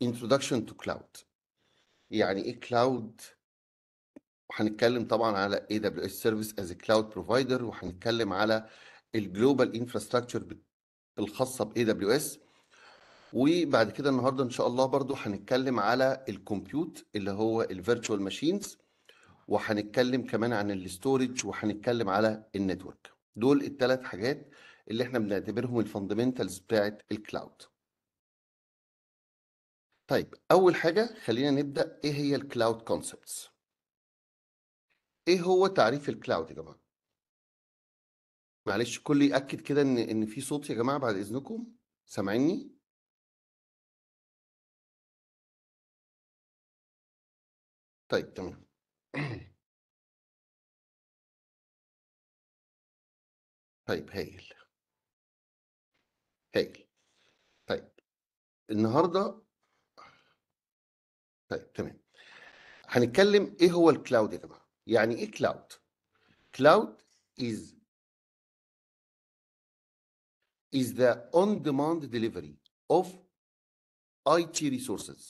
introduction to cloud يعني ايه كلاود وهنتكلم طبعا على اي دبليو اس سيرفيس از كلاود بروفايدر وهنتكلم على الجلوبال انفراستراكشر الخاصه باي دبليو اس وبعد كده النهارده ان شاء الله برضو هنتكلم على الكمبيوت اللي هو الفيرتشوال ماشينز وهنتكلم كمان عن الاستورج وهنتكلم على النتورك دول الثلاث حاجات اللي احنا بنعتبرهم الفاندمنتالز بتاعه الكلاود طيب أول حاجة خلينا نبدأ إيه هي الكلاود كونسبتس إيه هو تعريف الكلاود يا جماعة معلش كل يأكد كده إن إن في صوت يا جماعة بعد إذنكم سامعيني طيب تمام طيب هايل هايل طيب النهارده طيب تمام هنتكلم ايه هو الكلاود يا جماعه يعني ايه كلاود cloud is is the on-demand delivery of IT resources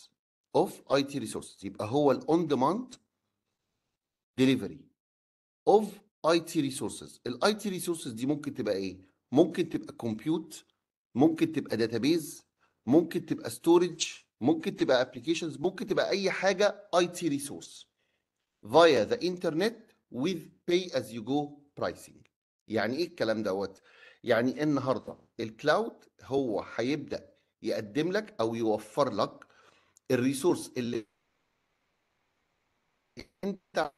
of IT resources يبقى هو ال on-demand delivery of IT resources ال IT resources دي ممكن تبقى ايه؟ ممكن تبقى compute ممكن تبقى database ممكن تبقى storage ممكن تبقى ابلكيشنز ممكن تبقى اي حاجه اي تي ريسورس via the internet with pay as you go pricing يعني ايه الكلام دوت يعني النهارده الكلاود هو هيبدا يقدم لك او يوفر لك الريسورس اللي انت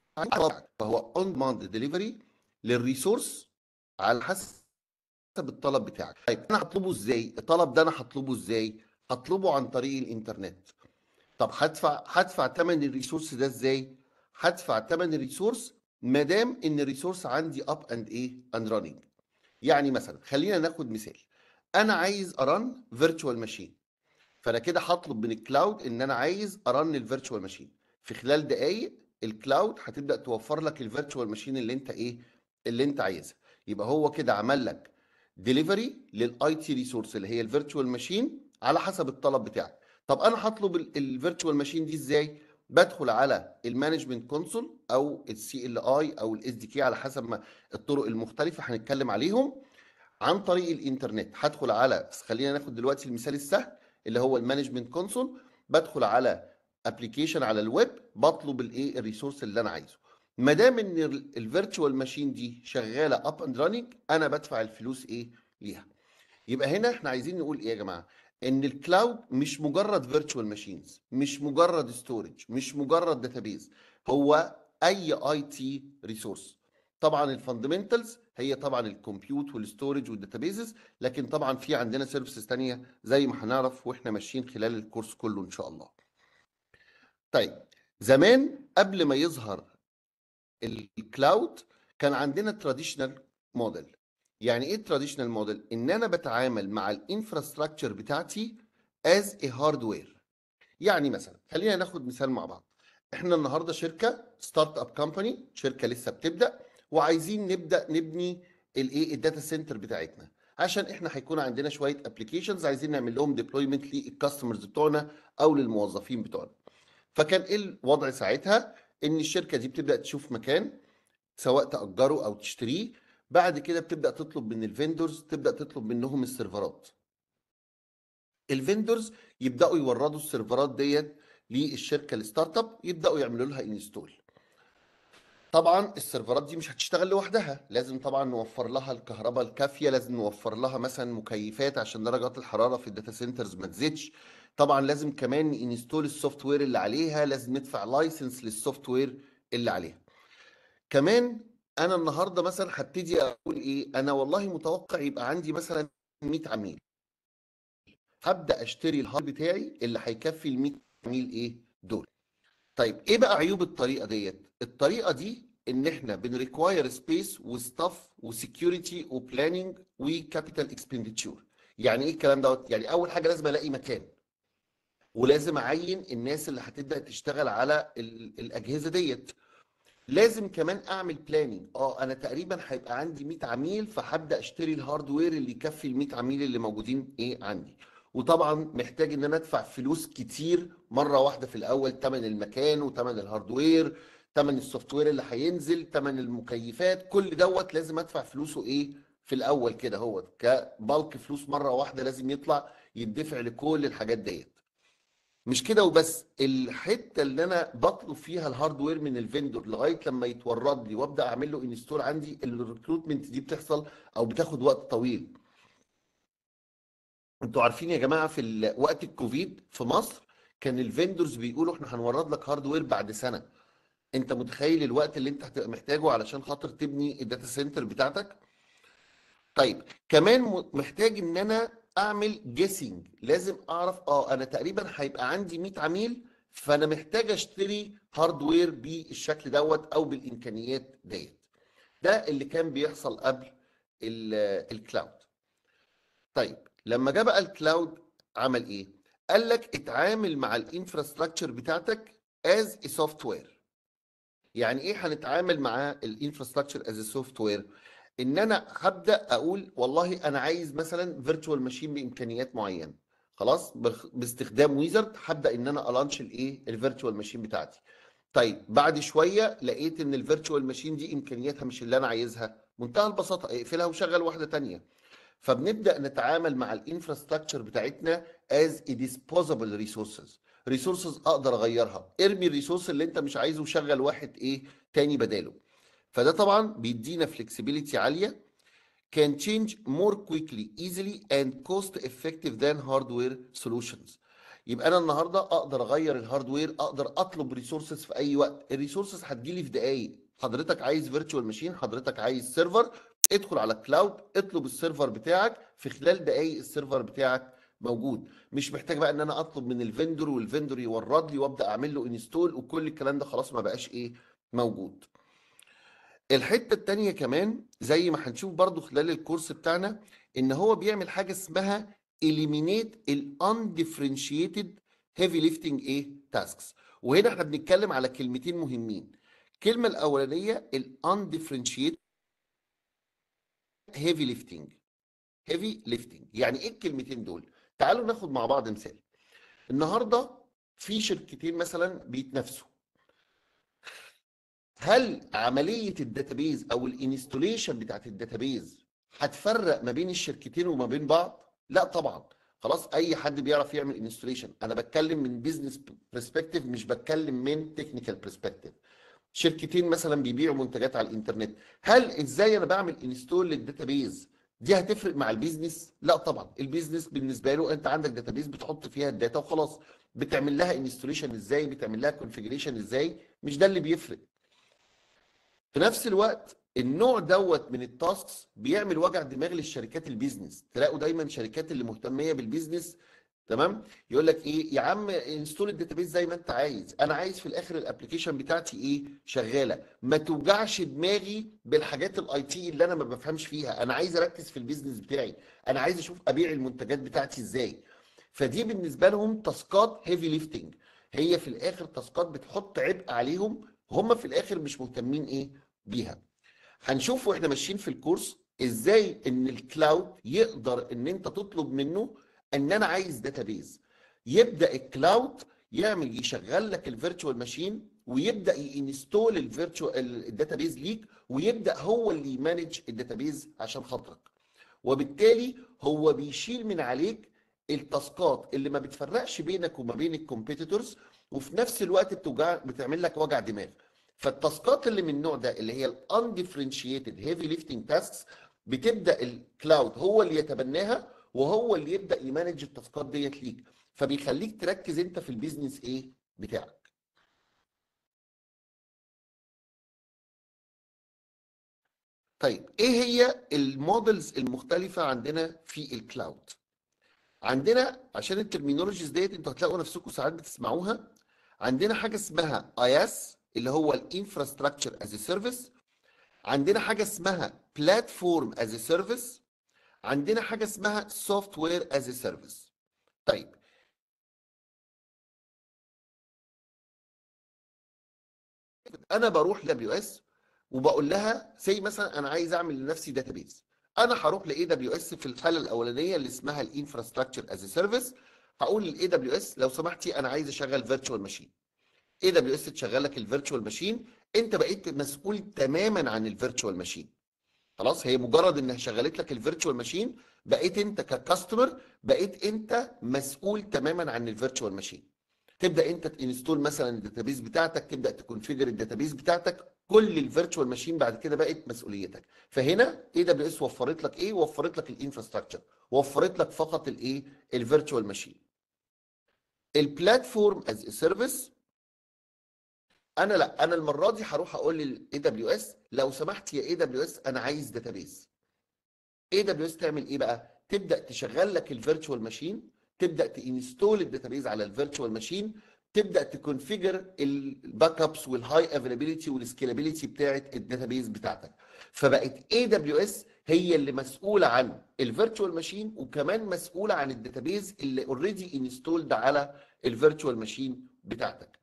فهو اون ديماند ديليفري للريسورس على حسب الطلب بتاعك طيب انا هطلبه ازاي الطلب ده انا هطلبه ازاي هطلبه عن طريق الانترنت طب هدفع هدفع ثمن الريسورس ده ازاي هدفع ثمن الريسورس ما دام ان الريسورس عندي اب اند ايه اند رانينج يعني مثلا خلينا ناخد مثال انا عايز ارن فيرتشوال ماشين فانا كده هطلب من الكلاود ان انا عايز ارن الفيرتشوال ماشين في خلال دقائق الكلاود هتبدا توفر لك الفيرتشوال ماشين اللي انت ايه اللي انت عايزها يبقى هو كده عمل لك ديليفري للاي تي ريسورس اللي هي الفيرتشوال ماشين على حسب الطلب بتاعك طب انا هطلب الفيرتشوال ماشين دي ازاي بدخل على المانجمنت كونسول او السي ال اي او الاس دي كي على حسب ما الطرق المختلفه هنتكلم عليهم عن طريق الانترنت هدخل على خلينا ناخد دلوقتي المثال السهل اللي هو المانجمنت كونسول بدخل على ابلكيشن على الويب بطلب الايه الريسورس اللي انا عايزه ما دام ان الفيرتشوال ماشين دي شغاله اب اند راننج انا بدفع الفلوس ايه ليها يبقى هنا احنا عايزين نقول ايه يا جماعه ان الكلاود مش مجرد فيرتشوال ماشينز مش مجرد ستورج مش مجرد داتابيز هو اي اي تي ريسورس طبعا الفاندمنتالز هي طبعا الكمبيوت والستورج والداتابيزز لكن طبعا في عندنا سيرفيسز ثانيه زي ما هنعرف واحنا ماشيين خلال الكورس كله ان شاء الله طيب زمان قبل ما يظهر الكلاود كان عندنا تراديشنال موديل يعني ايه تراديشنال موديل ان انا بتعامل مع الانفراستراكشر بتاعتي از اي هاردوير يعني مثلا خلينا ناخد مثال مع بعض احنا النهارده شركه ستارت اب كومباني شركه لسه بتبدا وعايزين نبدا نبني الايه الداتا سنتر بتاعتنا عشان احنا هيكون عندنا شويه ابلكيشنز عايزين نعمل لهم ديبلويمنت للكاستمرز بتوعنا او للموظفين بتوعنا فكان ايه الوضع ساعتها ان الشركه دي بتبدا تشوف مكان سواء تاجره او تشتريه بعد كده بتبدا تطلب من الفيندورز تبدا تطلب منهم السيرفرات الفيندورز يبداوا يوردوا السيرفرات ديت للشركه الستارت اب يبداوا يعملوا لها انستول طبعا السيرفرات دي مش هتشتغل لوحدها لازم طبعا نوفر لها الكهرباء الكافيه لازم نوفر لها مثلا مكيفات عشان درجات الحراره في الداتا سنترز ما تزيدش طبعا لازم كمان انستول السوفت وير اللي عليها لازم ندفع لايسنس للسوفت وير اللي عليها كمان انا النهارده مثلا هبتدي اقول ايه انا والله متوقع يبقى عندي مثلا 100 عميل هبدا اشتري الهارد بتاعي اللي هيكفي ال 100 عميل ايه دول طيب ايه بقى عيوب الطريقه ديت الطريقه دي ان احنا بنريكواير سبيس وستاف وسكيورتي وبلاننج وكابيتال اكسبندتشر يعني ايه الكلام دوت يعني اول حاجه لازم الاقي مكان ولازم اعين الناس اللي هتبدا تشتغل على الاجهزه ديت لازم كمان اعمل بلاننج اه انا تقريبا هيبقى عندي 100 عميل فهبدا اشتري الهاردوير اللي يكفي ال 100 عميل اللي موجودين ايه عندي وطبعا محتاج ان انا ادفع فلوس كتير مره واحده في الاول ثمن المكان وثمن الهاردوير ثمن السوفت وير اللي هينزل ثمن المكيفات كل دوت لازم ادفع فلوسه ايه في الاول كده هو كبلك فلوس مره واحده لازم يطلع يدفع لكل الحاجات ديت مش كده وبس الحته اللي انا بطلب فيها الهاردوير من الفندور لغايه لما يتورد لي وابدا اعمل له انستول عندي الريكروتمنت دي بتحصل او بتاخد وقت طويل انتوا عارفين يا جماعه في وقت الكوفيد في مصر كان الفندورز بيقولوا احنا هنورد لك هاردوير بعد سنه انت متخيل الوقت اللي انت هتبقى محتاجه علشان خاطر تبني الداتا سنتر بتاعتك طيب كمان محتاج ان انا اعمل جيسنج لازم اعرف اه انا تقريبا هيبقى عندي 100 عميل فانا محتاج اشتري هاردوير بالشكل دوت او بالامكانيات ديت ده اللي كان بيحصل قبل الكلاود طيب لما جه بقى الكلاود عمل ايه قال لك اتعامل مع الانفراستراكشر بتاعتك از سوفت وير يعني ايه هنتعامل مع الانفراستراكشر از سوفت وير ان انا هبدا اقول والله انا عايز مثلا فيرتوال ماشين بامكانيات معينه خلاص باستخدام ويزرد هبدا ان انا الانش الايه الفيرتوال ماشين بتاعتي طيب بعد شويه لقيت ان الفيرتوال ماشين دي امكانياتها مش اللي انا عايزها منتهى البساطه اقفلها وشغل واحده ثانيه فبنبدا نتعامل مع الانفراستراكشر بتاعتنا از ديسبوزبل ريسورسز ريسورسز اقدر اغيرها ارمي الريسورس اللي انت مش عايزه وشغل واحد ايه تاني بداله فده طبعا بيدينا فلكسبيليتي عاليه can change more quickly easily and cost effective than hardware solutions يبقى انا النهارده اقدر اغير الهاردوير اقدر اطلب ريسورسز في اي وقت الريسورسز هتجيلي في دقايق حضرتك عايز فيرتشوال ماشين حضرتك عايز سيرفر ادخل على الكلاود اطلب السيرفر بتاعك في خلال دقايق السيرفر بتاعك موجود مش محتاج بقى ان انا اطلب من الفندور والفندور يورد لي وابدا اعمل له انستول وكل الكلام ده خلاص ما بقاش ايه موجود الحته الثانيه كمان زي ما هنشوف برضو خلال الكورس بتاعنا ان هو بيعمل حاجه اسمها eliminate ال undifferentiated heavy lifting ايه tasks وهنا احنا بنتكلم على كلمتين مهمين الكلمه الاولانيه ال undifferentiated heavy lifting heavy lifting يعني ايه الكلمتين دول تعالوا ناخد مع بعض مثال النهارده في شركتين مثلا بيتنافسوا هل عمليه الداتابيز او الانستوليشن بتاعت الداتابيز هتفرق ما بين الشركتين وما بين بعض؟ لا طبعا خلاص اي حد بيعرف يعمل انستوليشن انا بتكلم من بيزنس برسبكتيف مش بتكلم من تكنيكال برسبكتيف شركتين مثلا بيبيعوا منتجات على الانترنت هل ازاي انا بعمل انستول للداتابيز دي هتفرق مع البيزنس لا طبعا البيزنس بالنسبه له انت عندك داتابيز بتحط فيها الداتا وخلاص بتعمل لها انستوليشن ازاي بتعمل لها كونفيجريشن ازاي مش ده اللي بيفرق في نفس الوقت النوع دوت من التاسكس بيعمل وجع دماغ للشركات البيزنس تلاقوا دايما شركات اللي مهتميه بالبيزنس تمام يقول لك ايه يا عم انستول الداتابيس زي ما انت عايز انا عايز في الاخر الابلكيشن بتاعتي ايه شغاله ما توجعش دماغي بالحاجات الاي تي اللي انا ما بفهمش فيها انا عايز اركز في البيزنس بتاعي انا عايز اشوف ابيع المنتجات بتاعتي ازاي فدي بالنسبه لهم تاسكات هيفي ليفتنج هي في الاخر تاسكات بتحط عبء عليهم هم في الاخر مش مهتمين ايه بيها هنشوف واحنا ماشيين في الكورس ازاي ان الكلاود يقدر ان انت تطلب منه ان انا عايز داتابيز يبدا الكلاود يعمل يشغل لك الفيرتشوال ماشين ويبدا ينستول الفيرتشوال الداتابيز ليك ويبدا هو اللي يمانج الداتابيز عشان خاطرك وبالتالي هو بيشيل من عليك التاسكات اللي ما بتفرقش بينك وما بين الكومبيتيتورز وفي نفس الوقت بتوجع بتعمل لك وجع دماغ فالتاسكات اللي من النوع ده اللي هي الاندفرنشيتد هيفي ليفتنج تاسكس بتبدا الكلاود هو اللي يتبناها وهو اللي يبدا يمانج التاسكات ديت ليك فبيخليك تركز انت في البيزنس ايه بتاعك طيب ايه هي المودلز المختلفه عندنا في الكلاود عندنا عشان الترمينولوجيز ديت انتوا هتلاقوا نفسكم ساعات بتسمعوها عندنا حاجه اسمها اياس اللي هو الانفراستراكشر از سيرفيس عندنا حاجه اسمها بلاتفورم از سيرفيس عندنا حاجه اسمها سوفت وير از سيرفيس طيب انا بروح دبليو اس وبقول لها زي مثلا انا عايز اعمل لنفسي داتابيز انا هروح لاي دبليو اس في الحاله الاولانيه اللي اسمها الانفراستراكشر از سيرفيس هقول للاي دبليو اس لو سمحتي انا عايز اشغل فيرتشوال ماشين اي دبليو اس تشغل لك الفيرتشوال ماشين انت بقيت مسؤول تماما عن الفيرتشوال ماشين خلاص هي مجرد انها شغلت لك الفيرتشوال ماشين بقيت انت ككاستمر بقيت انت مسؤول تماما عن الفيرتشوال ماشين تبدا انت تنستول مثلا الداتابيز بتاعتك تبدا تكونفيجر الداتابيز بتاعتك كل الفيرتشوال ماشين بعد كده بقت مسؤوليتك فهنا اي دبليو اس وفرت لك ايه وفرت لك الانفراستراكشر وفرت لك فقط الايه الفيرتشوال ماشين البلاتفورم از سيرفيس انا لا انا المره دي هروح اقول للاي دبليو اس لو سمحت يا اي دبليو اس انا عايز داتابيز اي دبليو اس تعمل ايه بقى تبدا تشغل لك الفيرتشوال ماشين تبدا تانستول الداتابيز على الفيرتشوال ماشين تبدا تكونفيجر الباك ابس والهاي افيلابيلتي والسكيلابيلتي بتاعه الداتابيز بتاعتك فبقت اي دبليو اس هي اللي مسؤوله عن الفيرتشوال ماشين وكمان مسؤوله عن الداتابيز اللي اوريدي انستولد على الفيرتشوال ماشين بتاعتك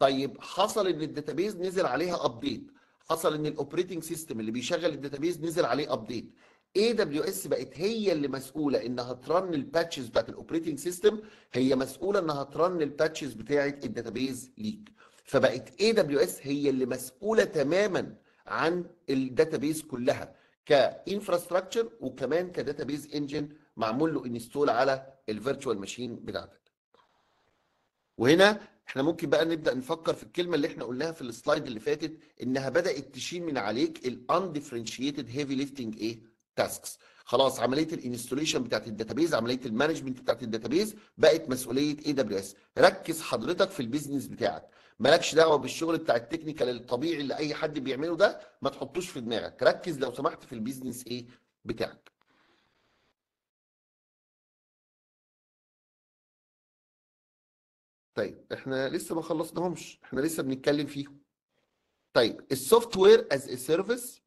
طيب حصل ان الداتابيز نزل عليها ابديت حصل ان الاوبريتنج سيستم اللي بيشغل الداتابيز نزل عليه ابديت اي دبليو اس بقت هي اللي مسؤوله انها ترن الباتشز بتاعت الاوبريتنج سيستم هي مسؤوله انها ترن الباتشز بتاعت الداتابيز ليك فبقت اي دبليو اس هي اللي مسؤوله تماما عن الداتابيز كلها كانفراستراكشر وكمان كداتابيز انجن معمول له انستول على الفيرتشوال ماشين بتاعتك وهنا احنا ممكن بقى نبدا نفكر في الكلمه اللي احنا قلناها في السلايد اللي فاتت انها بدات تشيل من عليك الاندفرنشيتد هيفي ليفتنج ايه تاسكس خلاص عمليه الانستوليشن بتاعت الداتابيز عمليه المانجمنت بتاعت الداتابيز بقت مسؤوليه اي دبليو اس ركز حضرتك في البيزنس بتاعك مالكش دعوه بالشغل بتاع التكنيكال الطبيعي اللي اي حد بيعمله ده ما تحطوش في دماغك ركز لو سمحت في البيزنس ايه بتاعك طيب احنا لسه ما خلصناهمش احنا لسه بنتكلم فيهم طيب السوفت وير از ا سيرفيس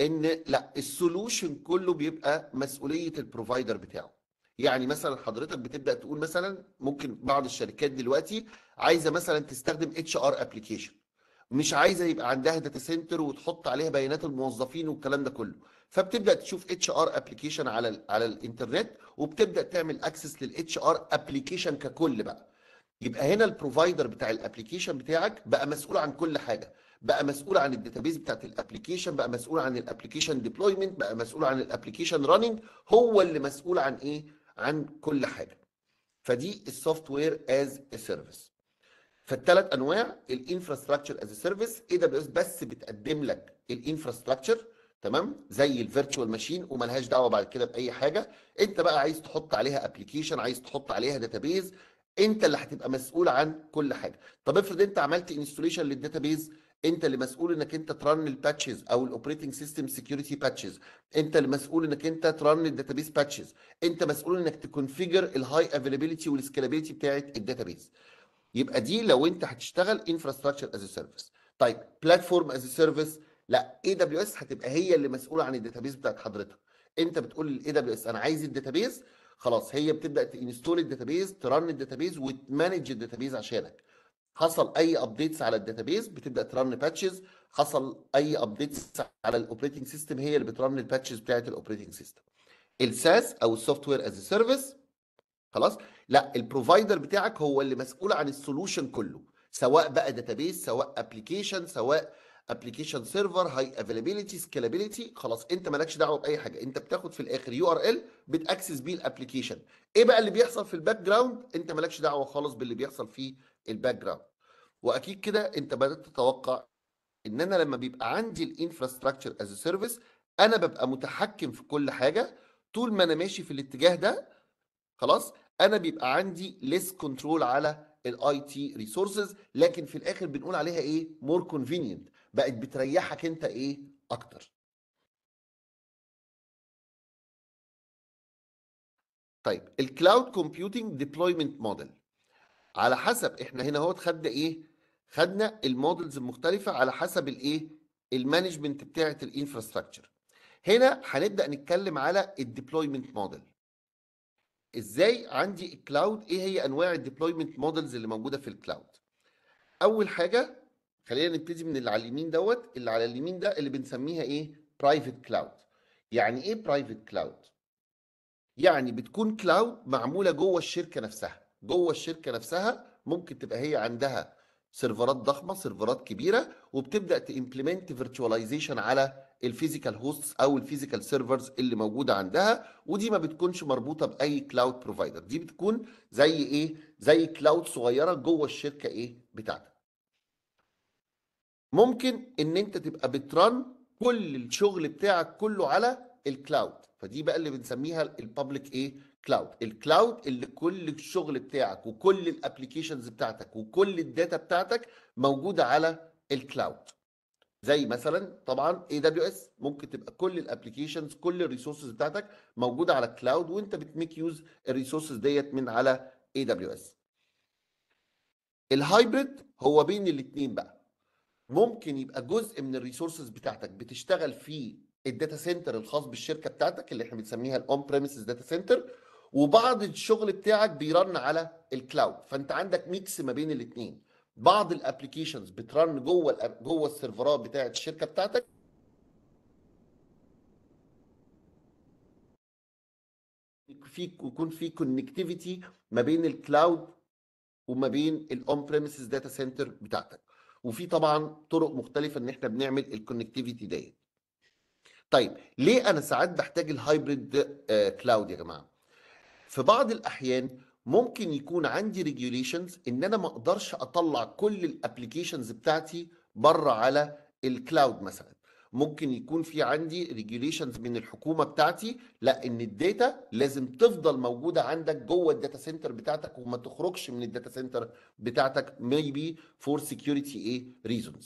ان لا السولوشن كله بيبقى مسؤوليه البروفايدر بتاعه يعني مثلا حضرتك بتبدا تقول مثلا ممكن بعض الشركات دلوقتي عايزه مثلا تستخدم اتش ار ابلكيشن مش عايزه يبقى عندها داتا سنتر وتحط عليها بيانات الموظفين والكلام ده كله فبتبدا تشوف اتش ار ابلكيشن على على الانترنت وبتبدا تعمل اكسس للاتش ار ابلكيشن ككل بقى يبقى هنا البروفايدر بتاع الابلكيشن بتاعك بقى مسؤول عن كل حاجه بقى مسؤول عن الداتابيز بتاعت الابلكيشن بقى مسؤول عن الابلكيشن ديبلويمنت بقى مسؤول عن الابلكيشن راننج هو اللي مسؤول عن ايه عن كل حاجه فدي السوفت وير از سيرفيس فالثلاث انواع الانفراستراكشر از سيرفيس اي دبليو اس بس بتقدم لك الانفراستراكشر تمام زي الفيرتشوال ماشين وملهاش دعوه بعد كده باي حاجه انت بقى عايز تحط عليها ابلكيشن عايز تحط عليها داتابيز انت اللي هتبقى مسؤول عن كل حاجه طب افرض انت عملت انستوليشن للداتابيز انت اللي مسؤول انك انت ترن الباتشز او الاوبريتنج سيستم سكيورتي باتشز انت اللي مسؤول انك انت ترن الداتابيز باتشز انت مسؤول انك تكونفيجر الهاي افيلابيلتي والسكيلابيلتي بتاعه الداتابيز يبقى دي لو انت هتشتغل انفراستراكشر از سيرفيس طيب بلاتفورم از سيرفيس لا اي دبليو اس هتبقى هي اللي مسؤوله عن الداتابيز بتاعت حضرتك انت بتقول للاي دبليو اس انا عايز الداتابيز خلاص هي بتبدا تنستول الداتابيز ترن الداتابيز وتمانج الداتابيز عشانك حصل اي ابديتس على الداتابيز بتبدا ترن باتشز حصل اي ابديتس على الاوبريتنج سيستم هي اللي بترن الباتشز بتاعه الاوبريتنج سيستم الساس او السوفت وير از سيرفيس خلاص لا البروفايدر بتاعك هو اللي مسؤول عن السولوشن كله سواء بقى داتابيز سواء ابلكيشن سواء ابلكيشن سيرفر هاي افيلابيلتي سكيلابيلتي خلاص انت مالكش دعوه باي حاجه انت بتاخد في الاخر يو ار ال بتاكسس بيه الابلكيشن ايه بقى اللي بيحصل في الباك جراوند انت مالكش دعوه خالص باللي بيحصل في الباك جراوند واكيد كده انت بدات تتوقع ان انا لما بيبقى عندي الانفراستراكشر از سيرفيس انا ببقى متحكم في كل حاجه طول ما انا ماشي في الاتجاه ده خلاص انا بيبقى عندي ليس كنترول على الاي تي ريسورسز لكن في الاخر بنقول عليها ايه مور كونفينينت بقت بتريحك انت ايه اكتر طيب الكلاود كومبيوتنج ديبلويمنت موديل على حسب احنا هنا اهوت خدنا ايه خدنا المودلز المختلفه على حسب الايه المانجمنت بتاعه الانفراستراكشر هنا هنبدا نتكلم على الديبلويمنت موديل ازاي عندي الكلاود ايه هي انواع الديبلويمنت مودلز اللي موجوده في الكلاود اول حاجه خلينا نبتدي من اللي على اليمين دوت اللي على اليمين ده اللي بنسميها ايه برايفت كلاود يعني ايه برايفت كلاود يعني بتكون كلاود معموله جوه الشركه نفسها جوه الشركه نفسها ممكن تبقى هي عندها سيرفرات ضخمه سيرفرات كبيره وبتبدا تيمبلمنت فيرتشواليزيشن على الفيزيكال هوستس او الفيزيكال سيرفرز اللي موجوده عندها ودي ما بتكونش مربوطه باي كلاود بروفايدر دي بتكون زي ايه زي كلاود صغيره جوه الشركه ايه بتاعتك ممكن ان انت تبقى بترن كل الشغل بتاعك كله على الكلاود فدي بقى اللي بنسميها البابليك ايه كلاود الكلاود اللي كل الشغل بتاعك وكل الابلكيشنز بتاعتك وكل الداتا بتاعتك موجوده على الكلاود زي مثلا طبعا اي دبليو اس ممكن تبقى كل الابلكيشنز كل الريسورسز بتاعتك موجوده على الكلاود وانت بتميك يوز الريسورسز ديت من على اي دبليو اس الهايبريد هو بين الاثنين بقى ممكن يبقى جزء من الريسورسز بتاعتك بتشتغل في الداتا سنتر الخاص بالشركه بتاعتك اللي احنا بنسميها الاون بريمسز داتا سنتر وبعض الشغل بتاعك بيرن على الكلاود فانت عندك ميكس ما بين الاثنين بعض الابلكيشنز بترن جوه جوه السيرفرات بتاعه الشركه بتاعتك في يكون في كونكتيفيتي ما بين الكلاود وما بين الاون بريمسز داتا سنتر بتاعتك وفي طبعا طرق مختلفه ان احنا بنعمل الكونكتيفيتي ديت طيب ليه انا ساعات بحتاج الهايبريد آه، كلاود يا جماعه في بعض الاحيان ممكن يكون عندي ريجوليشنز ان انا ما اقدرش اطلع كل الابلكيشنز بتاعتي بره على الكلاود مثلا ممكن يكون في عندي ريجوليشنز من الحكومه بتاعتي لا ان الداتا لازم تفضل موجوده عندك جوه الداتا سنتر بتاعتك وما تخرجش من الداتا سنتر بتاعتك maybe for security ايه reasons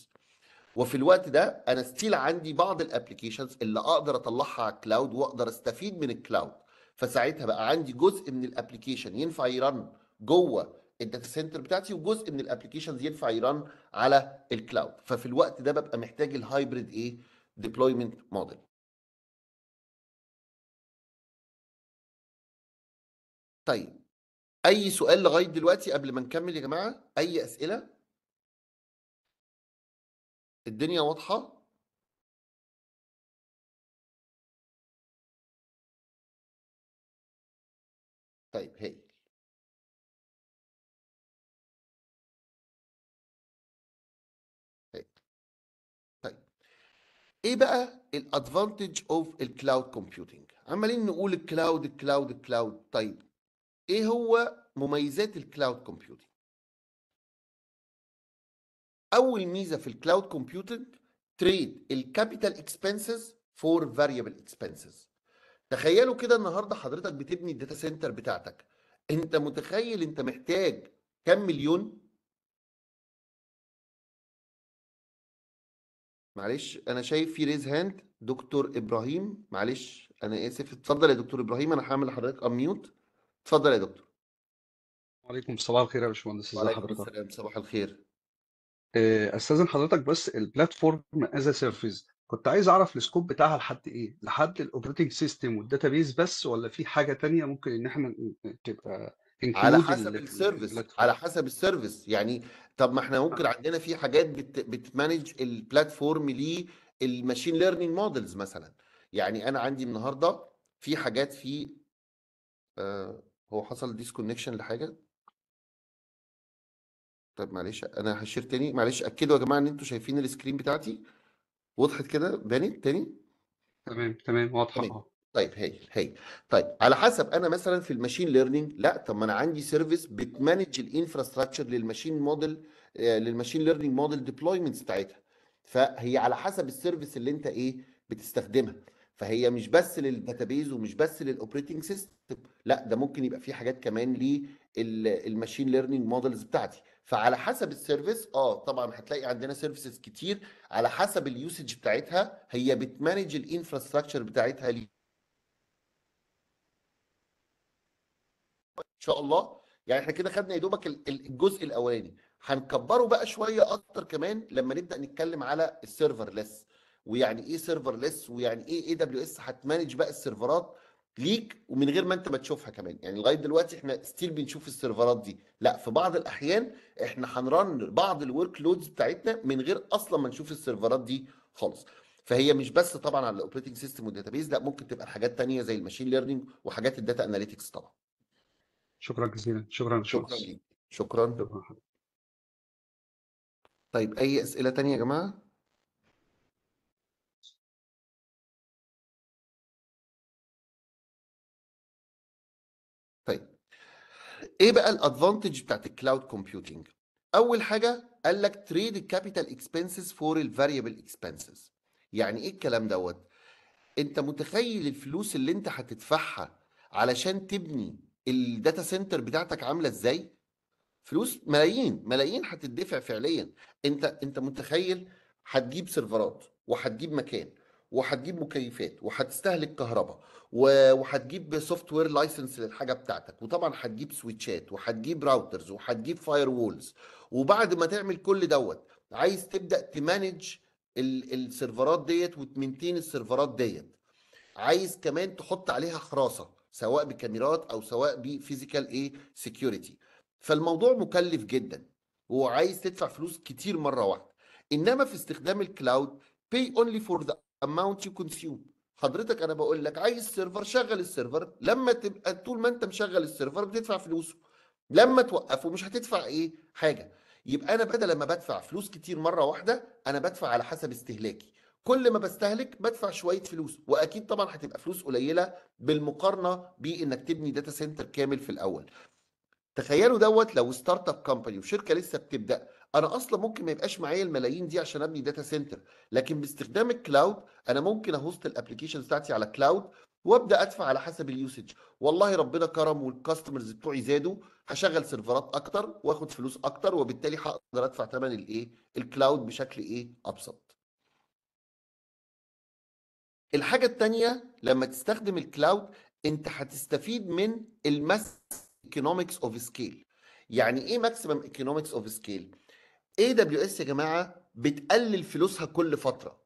وفي الوقت ده انا ستيل عندي بعض الابلكيشنز اللي اقدر اطلعها على الكلاود واقدر استفيد من الكلاود فساعتها بقى عندي جزء من الابلكيشن ينفع يرن جوه الداتا سنتر بتاعتي وجزء من الابلكيشنز ينفع يرن على الكلاود ففي الوقت ده ببقى محتاج الهايبريد ايه deployment model طيب اي سؤال لغايه دلوقتي قبل ما نكمل يا جماعه اي اسئله الدنيا واضحه طيب هي ايه بقى الادفانتج اوف الكلاود كومبيوتنج عمالين نقول الكلاود الكلاود الكلاود طيب ايه هو مميزات الكلاود كومبيوتنج اول ميزه في الكلاود كومبيوتنج تريد الكابيتال اكسبنسز فور فاريبل اكسبنسز تخيلوا كده النهارده حضرتك بتبني الداتا سنتر بتاعتك انت متخيل انت محتاج كام مليون معلش انا شايف في ريز هاند دكتور ابراهيم معلش انا اسف اتفضل يا دكتور ابراهيم انا هعمل لحضرتك اميوت اتفضل يا دكتور وعليكم السلام الخير يا باشمهندس ازي حضرتك وعليكم السلام صباح الخير آه، استاذن حضرتك بس البلاتفورم از سيرفيس كنت عايز اعرف السكوب بتاعها لحد ايه لحد الاوبريتنج سيستم والداتابيز بس ولا في حاجه تانية ممكن ان احنا تبقى على حسب السيرفيس على حسب السيرفيس يعني طب ما احنا ممكن آه. عندنا في حاجات بت بتمانج البلاتفورم للماشين ليرنينج مودلز مثلا يعني انا عندي النهارده في حاجات في آه هو حصل ديسكونكشن لحاجه طب معلش انا هشير تاني معلش اكدوا يا جماعه ان انتوا شايفين السكرين بتاعتي وضحت كده بانت تاني تمام تمام واضحه آه. طيب هي هي طيب على حسب انا مثلا في الماشين ليرنينج لا طب ما انا عندي سيرفيس بتمانج الانفراستراكشر للماشين موديل آه، للماشين ليرنينج موديل ديبلويمنتس بتاعتها فهي على حسب السيرفيس اللي انت ايه بتستخدمها فهي مش بس للداتابيز ومش بس للاوبريتنج سيستم لا ده ممكن يبقى في حاجات كمان للماشين ليرنينج مودلز بتاعتي فعلى حسب السيرفيس اه طبعا هتلاقي عندنا سيرفيسز كتير على حسب اليوسج بتاعتها هي بتمانج الانفراستراكشر بتاعتها ليه ان شاء الله يعني احنا كده خدنا يا دوبك الجزء الاولاني هنكبره بقى شويه اكتر كمان لما نبدا نتكلم على السيرفر ليس ويعني ايه سيرفر ليس ويعني ايه اي دبليو اس هتمانج بقى السيرفرات ليك ومن غير ما انت ما تشوفها كمان يعني لغايه دلوقتي احنا ستيل بنشوف السيرفرات دي لا في بعض الاحيان احنا هنرن بعض الورك لودز بتاعتنا من غير اصلا ما نشوف السيرفرات دي خالص فهي مش بس طبعا على الاوبريتنج سيستم والداتابيز لا ممكن تبقى حاجات ثانيه زي الماشين ليرنينج وحاجات الداتا اناليتكس طبعا شكرا جزيلا شكرا شكرا شكرا, شكرا. طيب أي أسئلة تانية يا جماعة؟ طيب ايه بقى الادفانتج بتاعت الكلاود كومبيوتنج؟ اول حاجه قال لك تريد الكابيتال اكسبنسز فور الفاريبل اكسبنسز يعني ايه الكلام دوت؟ انت متخيل الفلوس اللي انت هتدفعها علشان تبني الداتا سنتر بتاعتك عامله ازاي فلوس ملايين ملايين هتدفع فعليا انت انت متخيل هتجيب سيرفرات وهتجيب مكان وهتجيب مكيفات وهتستهلك كهرباء وهتجيب سوفت وير لايسنس للحاجه بتاعتك وطبعا هتجيب سويتشات وهتجيب راوترز وهتجيب فاير وولز وبعد ما تعمل كل دوت عايز تبدا تمانج السيرفرات ديت وتمنتين السيرفرات ديت عايز كمان تحط عليها خراصه سواء بكاميرات او سواء بفيزيكال ايه سكيورتي فالموضوع مكلف جدا وعايز تدفع فلوس كتير مره واحده انما في استخدام الكلاود pay only for the amount you consume حضرتك انا بقول لك عايز سيرفر شغل السيرفر لما تبقى طول ما انت مشغل السيرفر بتدفع فلوسه لما توقفه مش هتدفع ايه حاجه يبقى انا بدل ما بدفع فلوس كتير مره واحده انا بدفع على حسب استهلاكي كل ما بستهلك بدفع شويه فلوس واكيد طبعا هتبقى فلوس قليله بالمقارنه بانك تبني داتا سنتر كامل في الاول تخيلوا دوت لو ستارت اب كومباني وشركه لسه بتبدا انا اصلا ممكن ما يبقاش معايا الملايين دي عشان ابني داتا سنتر لكن باستخدام الكلاود انا ممكن اهوست الابلكيشنز بتاعتي على كلاود وابدا ادفع على حسب اليوسج والله ربنا كرم والكاستمرز بتوعي زادوا هشغل سيرفرات اكتر واخد فلوس اكتر وبالتالي هقدر ادفع ثمن الايه الكلاود بشكل ايه ابسط الحاجه التانية لما تستخدم الكلاود انت هتستفيد من الماس ايكونومكس اوف سكيل يعني ايه ماكسيمم ايكونومكس اوف سكيل اي دبليو اس يا جماعه بتقلل فلوسها كل فتره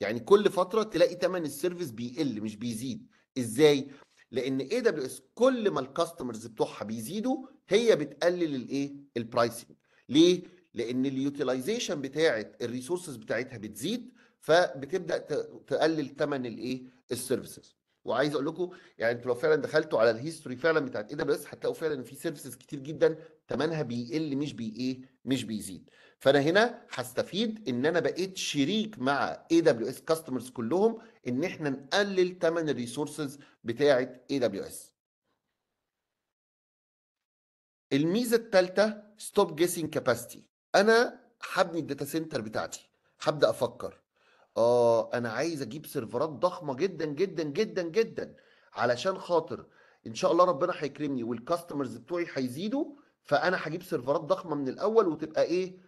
يعني كل فتره تلاقي ثمن السيرفيس بيقل مش بيزيد ازاي لان اي دبليو اس كل ما الكاستمرز بتوعها بيزيدوا هي بتقلل الايه البرايسنج ليه لان اليوتيلايزيشن بتاعه الريسورسز بتاعتها بتزيد فبتبدا تقلل ثمن الايه السيرفيسز وعايز اقول لكم يعني انتوا لو فعلا دخلتوا على الهيستوري فعلا بتاعت اي دبليو اس هتلاقوا فعلا ان في سيرفيسز كتير جدا ثمنها بيقل مش بي ايه مش بيزيد فانا هنا هستفيد ان انا بقيت شريك مع اي دبليو اس كاستمرز كلهم ان احنا نقلل ثمن الريسورسز بتاعه اي دبليو اس الميزه الثالثه ستوب جيسنج كاباسيتي انا هبني الداتا سنتر بتاعتي هبدا افكر اه انا عايز اجيب سيرفرات ضخمه جدا جدا جدا جدا علشان خاطر ان شاء الله ربنا هيكرمني والكاستمرز بتوعي هيزيدوا فانا هجيب سيرفرات ضخمه من الاول وتبقى ايه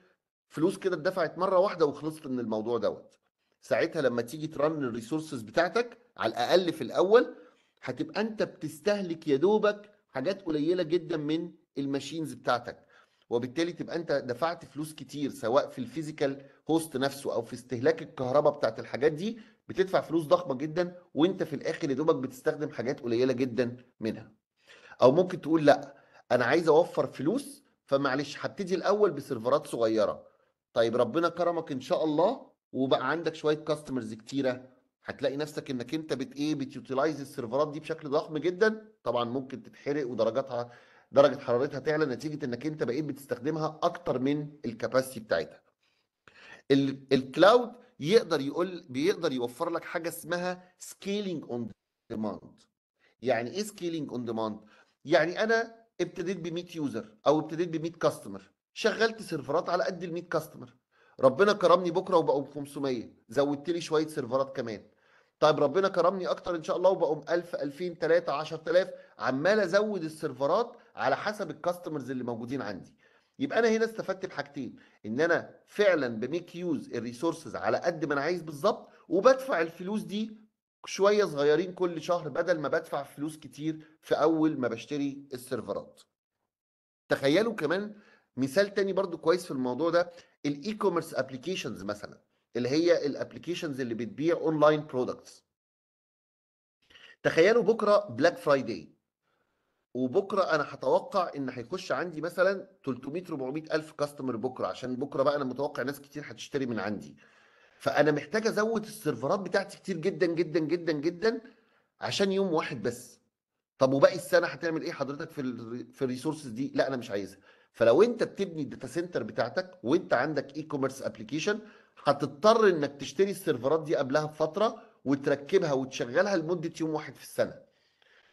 فلوس كده اتدفعت مره واحده وخلصت من الموضوع دوت ساعتها لما تيجي ترن الريسورسز بتاعتك على الاقل في الاول هتبقى انت بتستهلك يا دوبك حاجات قليله جدا من الماشينز بتاعتك وبالتالي تبقى انت دفعت فلوس كتير سواء في الفيزيكال هوست نفسه او في استهلاك الكهرباء بتاعت الحاجات دي بتدفع فلوس ضخمه جدا وانت في الاخر يا دوبك بتستخدم حاجات قليله جدا منها او ممكن تقول لا انا عايز اوفر فلوس فمعلش هبتدي الاول بسيرفرات صغيره طيب ربنا كرمك ان شاء الله وبقى عندك شويه كاستمرز كتيره هتلاقي نفسك انك انت بت ايه بتيوتيلايز السيرفرات دي بشكل ضخم جدا طبعا ممكن تتحرق ودرجاتها درجه حرارتها تعلى نتيجه انك انت بقيت بتستخدمها اكتر من الكباسيتي بتاعتها الكلاود يقدر يقول بيقدر يوفر لك حاجه اسمها سكيلينج اون ديماند يعني ايه سكيلينج اون ديماند يعني انا ابتديت ب 100 يوزر او ابتديت ب 100 كاستمر شغلت سيرفرات على قد ال 100 كاستمر ربنا كرمني بكره وبقوا ب 500 زودت لي شويه سيرفرات كمان طيب ربنا كرمني اكتر ان شاء الله وبقوا 1000 2000 3 10000 عمال ازود السيرفرات على حسب الكاستمرز اللي موجودين عندي يبقى انا هنا استفدت بحاجتين ان انا فعلا بميك يوز الريسورسز على قد ما انا عايز بالظبط وبدفع الفلوس دي شويه صغيرين كل شهر بدل ما بدفع فلوس كتير في اول ما بشتري السيرفرات تخيلوا كمان مثال تاني برضو كويس في الموضوع ده الاي كوميرس ابلكيشنز مثلا اللي هي الابلكيشنز اللي بتبيع اونلاين برودكتس تخيلوا بكره بلاك فرايداي وبكره انا هتوقع ان هيخش عندي مثلا 300 400 الف كاستمر بكره عشان بكره بقى انا متوقع ناس كتير هتشتري من عندي فانا محتاج ازود السيرفرات بتاعتي كتير جدا جدا جدا جدا عشان يوم واحد بس طب وباقي السنه هتعمل ايه حضرتك في في الريسورسز دي لا انا مش عايزها فلو انت بتبني الداتا سنتر بتاعتك وانت عندك اي كوميرس ابلكيشن هتضطر انك تشتري السيرفرات دي قبلها بفتره وتركبها وتشغلها لمده يوم واحد في السنه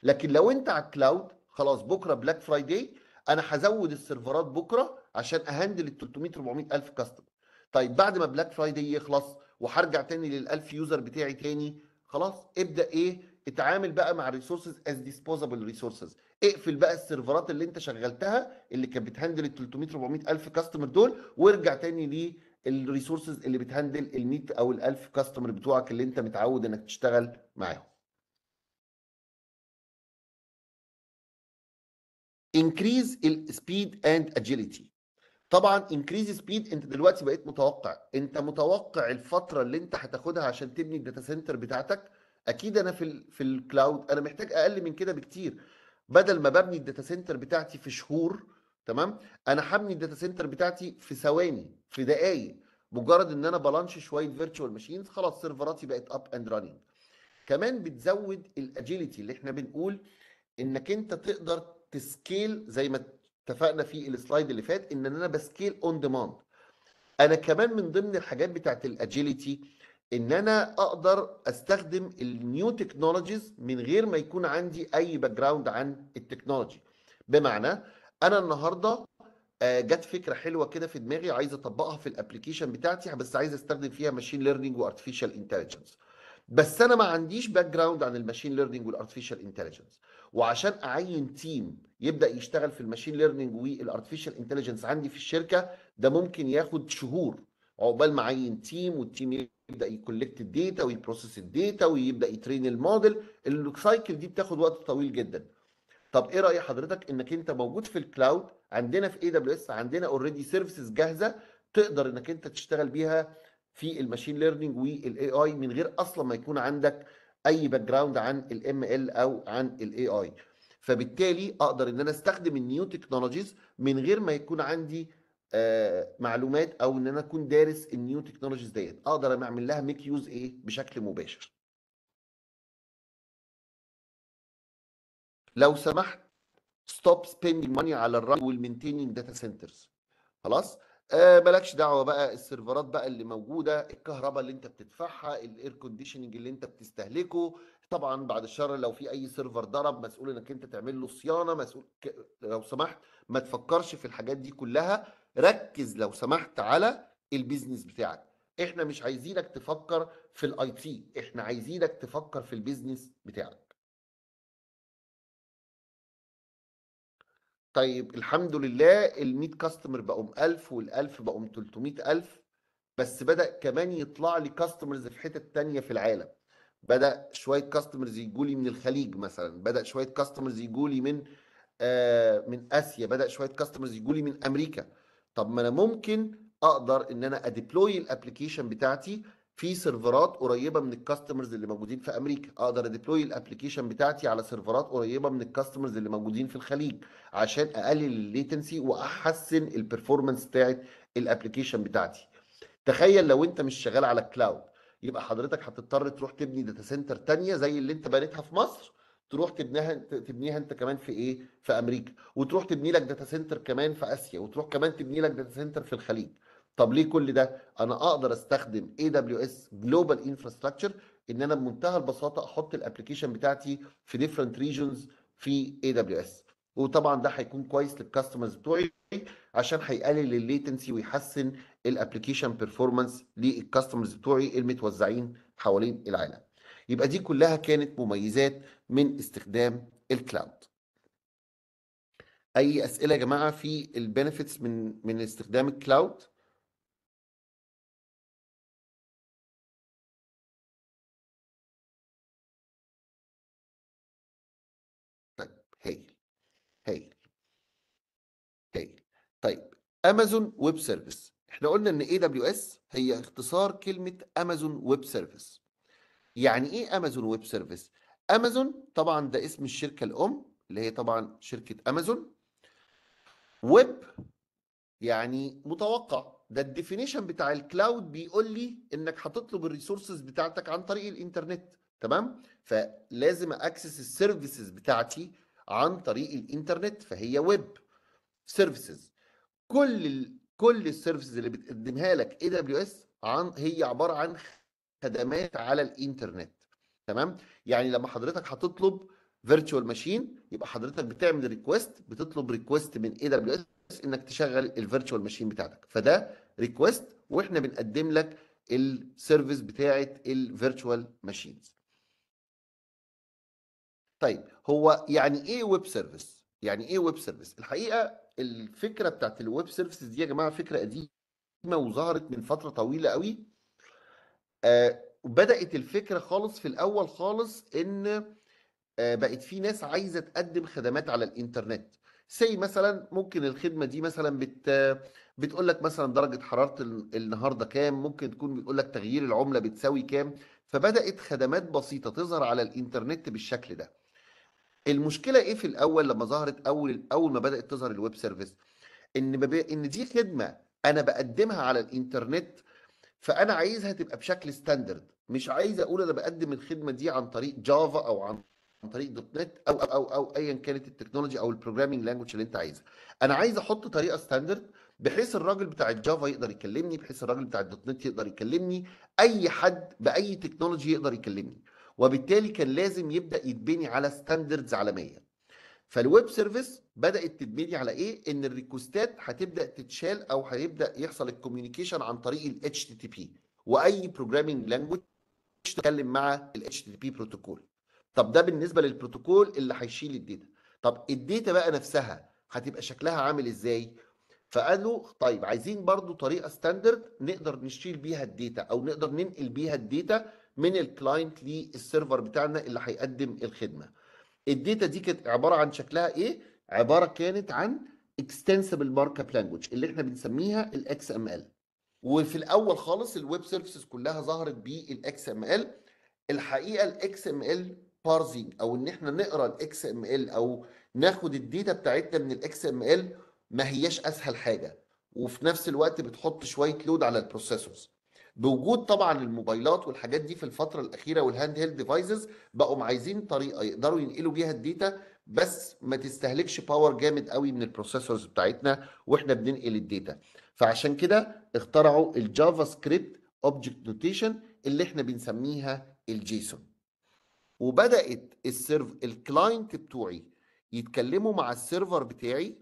لكن لو انت على الكلاود خلاص بكره بلاك فرايداي انا هزود السيرفرات بكره عشان اهندل ال 300 400 الف كاستمر طيب بعد ما بلاك فرايداي يخلص وهرجع تاني لل 1000 يوزر بتاعي تاني خلاص ابدا ايه اتعامل بقى مع الريسورسز از ديسبوزبل ريسورسز اقفل بقى السيرفرات اللي انت شغلتها اللي كانت بتهندل ال 300 400 الف كاستمر دول وارجع تاني للريسورسز اللي بتهندل ال 100 او ال 1000 كاستمر بتوعك اللي انت متعود انك تشتغل معاهم انكريز السبيد اند اجيليتي طبعا انكريز سبيد انت دلوقتي بقيت متوقع انت متوقع الفتره اللي انت هتاخدها عشان تبني الداتا سنتر بتاعتك اكيد انا في الـ في الكلاود انا محتاج اقل من كده بكتير بدل ما ببني الداتا سنتر بتاعتي في شهور تمام انا هبني الداتا سنتر بتاعتي في ثواني في دقائق مجرد ان انا بلانش شويه فيرتشوال ماشينز خلاص سيرفراتي بقت اب اند رانينج كمان بتزود الاجيليتي اللي احنا بنقول انك انت تقدر تسكيل زي ما اتفقنا في السلايد اللي فات ان انا بسكيل اون ديماند انا كمان من ضمن الحاجات بتاعت الاجيليتي ان انا اقدر استخدم النيو تكنولوجيز من غير ما يكون عندي اي باك جراوند عن التكنولوجي بمعنى انا النهارده آه، جت فكره حلوه كده في دماغي عايز اطبقها في الابلكيشن بتاعتي بس عايز استخدم فيها ماشين ليرنينج وارتفيشال انتليجنس بس انا ما عنديش باك جراوند عن الماشين ليرنينج والارتفيشال انتليجنس وعشان اعين تيم يبدا يشتغل في الماشين ليرنينج والارتفيشال انتليجنس عندي في الشركه ده ممكن ياخد شهور عقبال ما اعين تيم والتيم يبدا يكولكت الداتا ويبروسس الداتا ويبدا يترين الموديل السايكل دي بتاخد وقت طويل جدا طب ايه راي حضرتك انك انت موجود في الكلاود عندنا في اي دبليو اس عندنا اوريدي سيرفيسز جاهزه تقدر انك انت تشتغل بيها في الماشين ليرنينج والاي اي من غير اصلا ما يكون عندك اي باك جراوند عن الام ال او عن الاي اي فبالتالي اقدر ان انا استخدم النيو تكنولوجيز من غير ما يكون عندي آه، معلومات او ان انا اكون دارس النيو تكنولوجيز ديت اقدر اعمل لها ميك يوز ايه بشكل مباشر لو سمحت ستوب spending ماني على الرن والمينتيننج داتا سنترز خلاص آه مالكش دعوه بقى السيرفرات بقى اللي موجوده الكهرباء اللي انت بتدفعها الاير كونديشننج اللي انت بتستهلكه طبعا بعد الشر لو في اي سيرفر ضرب مسؤول انك انت تعمل له صيانه مسؤول ك... لو سمحت ما تفكرش في الحاجات دي كلها ركز لو سمحت على البيزنس بتاعك احنا مش عايزينك تفكر في الاي تي احنا عايزينك تفكر في البيزنس بتاعك طيب الحمد لله ال 100 كاستمر بقوا 1000 وال 1000 بقوا 300000 بس بدا كمان يطلع لي كاستمرز في حتت ثانيه في العالم بدا شويه كاستمرز يجوا لي من الخليج مثلا بدا شويه كاستمرز يجوا لي من آه من اسيا بدا شويه كاستمرز يجوا لي من امريكا طب ما انا ممكن اقدر ان انا اديبلوي الابلكيشن بتاعتي في سيرفرات قريبه من الكاستمرز اللي موجودين في امريكا اقدر اديبلوي الابلكيشن بتاعتي على سيرفرات قريبه من الكاستمرز اللي موجودين في الخليج عشان اقلل الليتنسي واحسن البرفورمانس بتاعت الابلكيشن بتاعتي تخيل لو انت مش شغال على الكلاود يبقى حضرتك هتضطر تروح تبني داتا سنتر ثانيه زي اللي انت بنيتها في مصر تروح تبنيها تبنيها انت كمان في ايه في امريكا وتروح تبني لك داتا سنتر كمان في اسيا وتروح كمان تبني لك داتا سنتر في الخليج طب ليه كل ده؟ انا اقدر استخدم اي دبليو اس جلوبال انفراستراكشر ان انا بمنتهى البساطه احط الابلكيشن بتاعتي في ديفرنت ريجنز في اي دبليو اس وطبعا ده هيكون كويس للكاستمرز بتوعي عشان هيقلل الليتنسي ويحسن الابلكيشن بيرفورمانس للكاستمرز بتوعي المتوزعين حوالين العالم. يبقى دي كلها كانت مميزات من استخدام الكلاود. اي اسئله يا جماعه في البنفيتس من من استخدام الكلاود؟ طيب امازون ويب سيرفيس احنا قلنا ان اي دبليو اس هي اختصار كلمه امازون ويب سيرفيس يعني ايه امازون ويب سيرفيس امازون طبعا ده اسم الشركه الام اللي هي طبعا شركه امازون ويب يعني متوقع ده الديفينيشن بتاع الكلاود بيقول لي انك هتطلب الريسورسز بتاعتك عن طريق الانترنت تمام فلازم اكسس السيرفيسز بتاعتي عن طريق الانترنت فهي ويب سيرفيسز كل ال كل السيرفيسز اللي بتقدمها لك اي دبليو اس عن هي عباره عن خدمات على الانترنت تمام يعني لما حضرتك هتطلب فيرتشوال ماشين يبقى حضرتك بتعمل ريكوست بتطلب ريكوست من اي دبليو اس انك تشغل الفيرتشوال ماشين بتاعتك فده ريكوست واحنا بنقدم لك السيرفيس بتاعه الفيرتشوال ماشينز طيب هو يعني ايه ويب سيرفيس يعني ايه ويب سيرفيس الحقيقه الفكره بتاعت الويب سيرفيسز دي يا جماعه فكره قديمه وظهرت من فتره طويله قوي وبدات آه، بدات الفكره خالص في الاول خالص ان آه، بقت في ناس عايزه تقدم خدمات على الانترنت سي مثلا ممكن الخدمه دي مثلا بت بتقول لك مثلا درجه حراره النهارده كام ممكن تكون بتقول لك تغيير العمله بتساوي كام فبدات خدمات بسيطه تظهر على الانترنت بالشكل ده المشكله ايه في الاول لما ظهرت اول اول ما بدات تظهر الويب سيرفيس ان ان دي خدمه انا بقدمها على الانترنت فانا عايزها تبقى بشكل ستاندرد مش عايز اقول انا بقدم الخدمه دي عن طريق جافا او عن طريق دوت نت او او او, أو ايا كانت التكنولوجي او البروجرامينج لانجوج اللي انت عايزها انا عايز احط طريقه ستاندرد بحيث الراجل بتاع الجافا يقدر يكلمني بحيث الراجل بتاع الدوت نت يقدر يكلمني اي حد باي تكنولوجي يقدر يكلمني وبالتالي كان لازم يبدا يتبني على ستاندردز عالميه فالويب سيرفيس بدات تتبني على ايه ان الريكوستات هتبدا تتشال او هيبدا يحصل الكوميونيكيشن عن طريق ال HTTP واي بروجرامينج لانجوج تتكلم مع ال HTTP بروتوكول طب ده بالنسبه للبروتوكول اللي هيشيل الداتا طب الداتا بقى نفسها هتبقى شكلها عامل ازاي فقالوا طيب عايزين برضو طريقه ستاندرد نقدر نشيل بيها الداتا او نقدر ننقل بيها الداتا من الكلاينت للسيرفر بتاعنا اللي هيقدم الخدمه الداتا دي كانت عباره عن شكلها ايه عباره كانت عن اكستنسبل مارك اب لانجويج اللي احنا بنسميها الاكس ام ال وفي الاول خالص الويب سيرفيسز كلها ظهرت بالاكس ام ال الحقيقه الاكس ام ال بارزنج او ان احنا نقرا الاكس ام ال او ناخد الداتا بتاعتنا من الاكس ام ال ما هياش اسهل حاجه وفي نفس الوقت بتحط شويه لود على البروسيسورز بوجود طبعا الموبايلات والحاجات دي في الفتره الاخيره والهاند هيلد ديفايسز بقوا عايزين طريقه يقدروا ينقلوا بيها الداتا بس ما تستهلكش باور جامد قوي من البروسيسورز بتاعتنا واحنا بننقل الداتا فعشان كده اخترعوا الجافا سكريبت اوبجكت نوتيشن اللي احنا بنسميها الجيسون وبدات السيرف الكلاينت بتوعي يتكلموا مع السيرفر بتاعي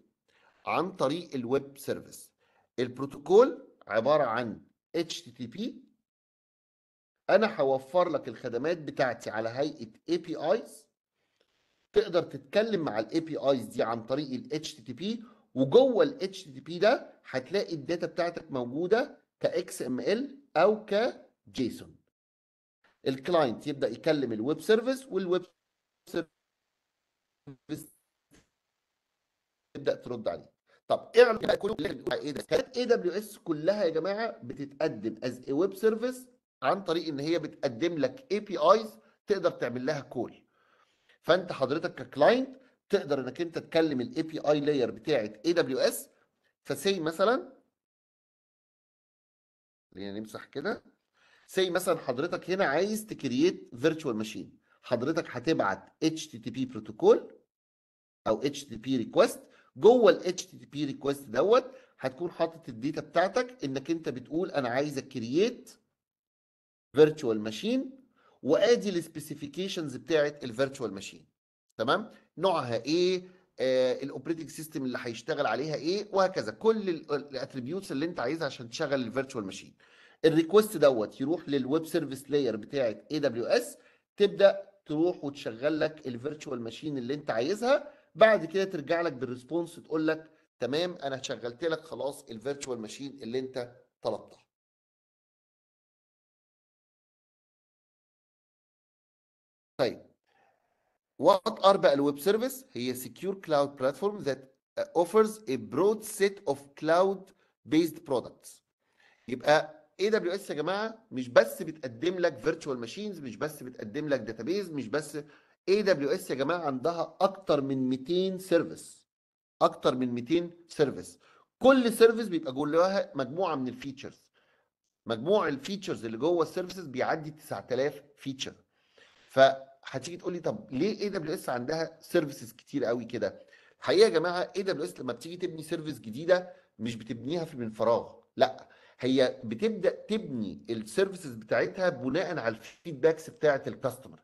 عن طريق الويب سيرفيس البروتوكول عباره عن HTTP انا هوفر لك الخدمات بتاعتي على هيئه APIs تقدر تتكلم مع الاي بي ايز دي عن طريق الاتش تي تي بي وجوه الاتش تي تي بي ده هتلاقي الداتا بتاعتك موجوده كاكس ام ال او كجيسون الكلاينت يبدا يكلم الويب سيرفيس والويب سيرفيس تبدا ترد عليه طب اعمل بقى كل اللي بنقول ايه ده كانت اي دبليو اس كلها يا جماعه بتتقدم از ويب سيرفيس عن طريق ان هي بتقدم لك اي بي ايز تقدر تعمل لها كول فانت حضرتك ككلاينت تقدر انك انت تكلم الاي بي اي لاير بتاعه اي دبليو اس فسي مثلا خلينا نمسح كده سي مثلا حضرتك هنا عايز تكريت فيرتشوال ماشين حضرتك هتبعت اتش تي تي بي بروتوكول او اتش تي بي ريكوست جوه ال HTTP ريكوست دوت هتكون حاطط الداتا بتاعتك انك انت بتقول انا عايز اكرييت فيرتشوال ماشين وادي السبيسيفيكيشنز بتاعت الفيرتشوال ماشين تمام نوعها ايه آه الاوبريتنج سيستم اللي هيشتغل عليها ايه وهكذا كل الاتريبيوتس اللي انت عايزها عشان تشغل الفيرتشوال ماشين الريكوست دوت يروح للويب سيرفيس لاير بتاعت اي دبليو اس تبدا تروح وتشغل لك الفيرتشوال ماشين اللي انت عايزها بعد كده ترجع لك بالريسبونس تقول لك تمام انا شغلت لك خلاص الفيرتشوال ماشين اللي انت طلبتها طيب What are بقى الويب سيرفيس؟ هي سكيور كلاود بلاتفورم ذات اوفرز ا broad set اوف كلاود بيزد برودكتس يبقى اي دبليو اس يا جماعه مش بس بتقدم لك فيرتشوال ماشينز مش بس بتقدم لك داتابيز مش بس اي دبليو اس يا جماعه عندها اكتر من 200 سيرفيس اكتر من 200 سيرفيس كل سيرفيس بيبقى جواها مجموعه من الفيتشرز مجموع الفيتشرز اللي جوه السيرفيسز بيعدي 9000 فيتشر فهتيجي تقول لي طب ليه اي دبليو اس عندها سيرفيسز كتير قوي كده الحقيقه يا جماعه اي دبليو اس لما بتيجي تبني سيرفيس جديده مش بتبنيها من فراغ لا هي بتبدا تبني السيرفيسز بتاعتها بناء على الفيدباكس بتاعه الكاستمر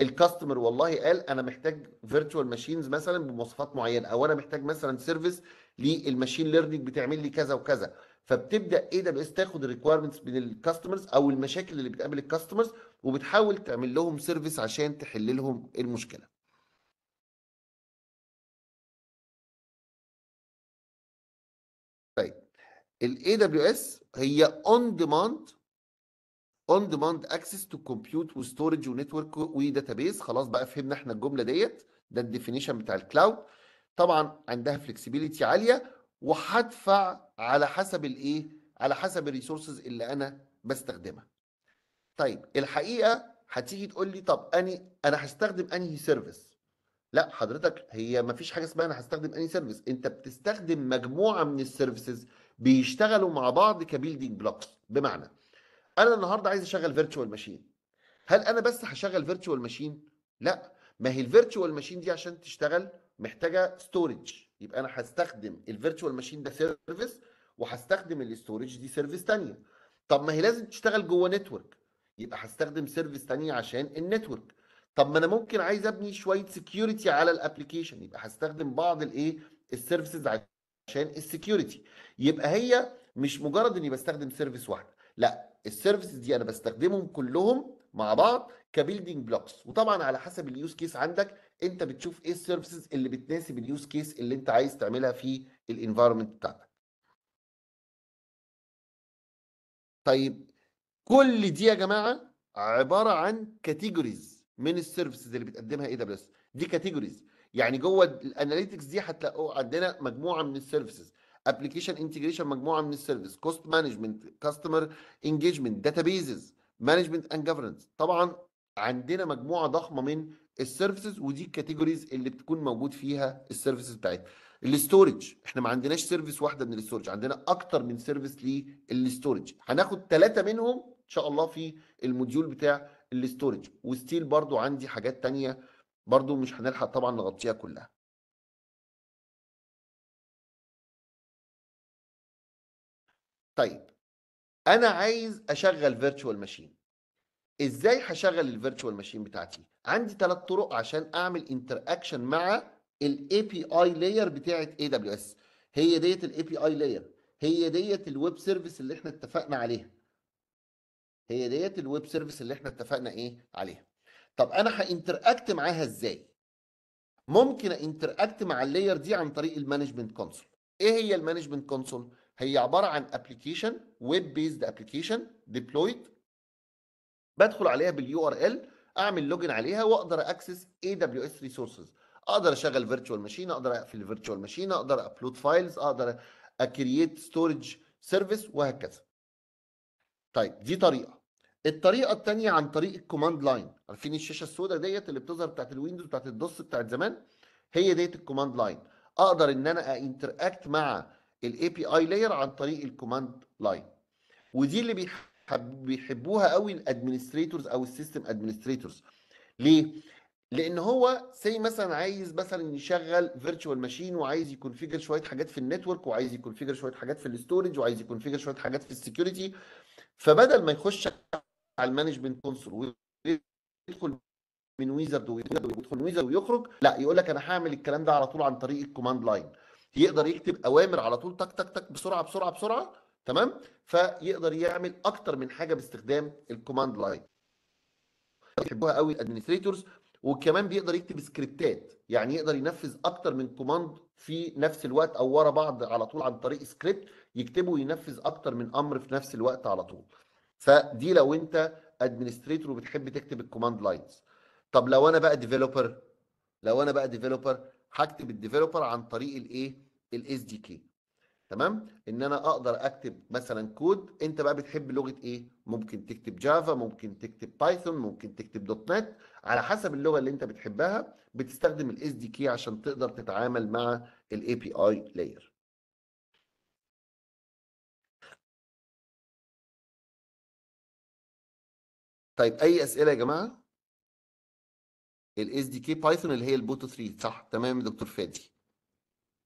الكاستمر والله قال انا محتاج فيرتشوال ماشينز مثلا بمواصفات معينه او انا محتاج مثلا سيرفيس للماشين ليرنينج بتعمل لي كذا وكذا فبتبدا اي دبليو اس تاخد الريكويرمنتس من الكاستمرز او المشاكل اللي بتقابل الكاستمرز وبتحاول تعمل لهم سيرفيس عشان تحل لهم المشكله طيب الاي دبليو اس هي اون ديماند اون ديماند اكسس تو كومبيوت وستورج ونتورك وداتابيس خلاص بقى فهمنا احنا الجمله ديت ده الديفينيشن بتاع الكلاود طبعا عندها فلكسبيليتي عاليه وهدفع على حسب الايه على حسب الريسورسز اللي انا بستخدمها طيب الحقيقه هتيجي تقول لي طب اني انا هستخدم انهي سيرفيس لا حضرتك هي ما فيش حاجه اسمها انا هستخدم انهي سيرفيس انت بتستخدم مجموعه من السيرفيسز بيشتغلوا مع بعض كبيلدينج بلوكس بمعنى انا النهارده عايز اشغل فيرتشوال ماشين هل انا بس هشغل فيرتشوال ماشين لا ما هي الفيرتشوال ماشين دي عشان تشتغل محتاجه ستورج يبقى انا هستخدم الفيرتشوال ماشين ده سيرفيس وهستخدم الاستورج دي سيرفيس ثانيه طب ما هي لازم تشتغل جوه نتورك يبقى هستخدم سيرفيس ثانيه عشان النتورك طب ما انا ممكن عايز ابني شويه سكيورتي على الابلكيشن يبقى هستخدم بعض الايه السيرفيسز عشان السكيورتي يبقى هي مش مجرد اني بستخدم سيرفيس واحده لا السيرفيسز دي انا بستخدمهم كلهم مع بعض كبيلدينج بلوكس وطبعا على حسب اليوز كيس عندك انت بتشوف ايه السيرفيسز اللي بتناسب اليوز كيس اللي انت عايز تعملها في الانفايرمنت بتاعتك طيب كل دي يا جماعه عباره عن كاتيجوريز من السيرفيسز اللي بتقدمها اي دبليو اس دي كاتيجوريز يعني جوه الاناليتكس دي هتلاقوا عندنا مجموعه من السيرفيسز ابلكيشن انتجريشن مجموعه من السيرفيس كوست مانجمنت كاستمر انجيجمنت داتابيزز مانجمنت اند جفرنس طبعا عندنا مجموعه ضخمه من السيرفيسز ودي الكاتيجوريز اللي بتكون موجود فيها السيرفيسز بتاعتها الاستورج احنا ما عندناش سيرفيس واحده من الاستورج عندنا اكتر من سيرفيس للاستورج هناخد ثلاثه منهم ان شاء الله في الموديول بتاع الاستورج وستيل برضو عندي حاجات تانية برضو مش هنلحق طبعا نغطيها كلها طيب انا عايز اشغل فيرتشوال ماشين ازاي هشغل الفيرتشوال ماشين بتاعتي عندي ثلاث طرق عشان اعمل انتر اكشن مع الاي بي اي لاير بتاعه اي دبليو اس هي ديت الاي بي اي لاير هي ديت الويب سيرفيس اللي احنا اتفقنا عليها هي ديت الويب سيرفيس اللي احنا اتفقنا ايه عليها طب انا اكت معاها ازاي ممكن انتراكت مع اللاير دي عن طريق المانجمنت كونسول ايه هي المانجمنت كونسول هي عباره عن ابلكيشن ويب بيزد ابلكيشن ديبلويد بدخل عليها باليو ار ال اعمل لوجن عليها واقدر اكسس اي دبليو اس ريسورسز اقدر اشغل فيرتشوال ماشين اقدر اقفل فيرتشوال ماشين اقدر ابلود فايلز اقدر اكرييت ستورج سيرفيس وهكذا طيب دي طريقه الطريقه الثانيه عن طريق الكوماند لاين عارفين الشاشه السوداء ديت اللي بتظهر بتاعت الويندوز بتاعت الدوس بتاعت زمان هي ديت الكوماند لاين اقدر ان انا انتراكت مع الاي بي اي لاير عن طريق الكوماند لاين ودي اللي بيحب بيحبوها قوي الادمنستريتورز او السيستم ادمنستريتورز ليه لان هو سي مثلا عايز مثلا يشغل فيرتشوال ماشين وعايز يكونفيجر شويه حاجات في النتورك وعايز يكونفيجر شويه حاجات في الاستورج وعايز يكونفيجر شويه حاجات في السكيورتي فبدل ما يخش على المانجمنت كونسول ويدخل من ويزرد ويدخل من ويزرد ويخرج لا يقول لك انا هعمل الكلام ده على طول عن طريق الكوماند لاين يقدر يكتب اوامر على طول تك تك تك بسرعه بسرعه بسرعه تمام فيقدر يعمل اكتر من حاجه باستخدام الكوماند لاين بيحبوها قوي الادمنستريتورز وكمان بيقدر يكتب سكريبتات يعني يقدر ينفذ اكتر من كوماند في نفس الوقت او ورا بعض على طول عن طريق سكريبت يكتبه وينفذ اكتر من امر في نفس الوقت على طول فدي لو انت ادمنستريتور وبتحب تكتب الكوماند لاينز طب لو انا بقى ديفيلوبر لو انا بقى ديفيلوبر هكتب الديفلوبر عن طريق الايه الاس دي كي تمام ان انا اقدر اكتب مثلا كود انت بقى بتحب لغه ايه ممكن تكتب جافا ممكن تكتب بايثون ممكن تكتب دوت نت على حسب اللغه اللي انت بتحبها بتستخدم الاس دي كي عشان تقدر تتعامل مع الاي بي اي لاير طيب اي اسئله يا جماعه الاس دي كي بايثون اللي هي البوتو 3 صح تمام يا دكتور فادي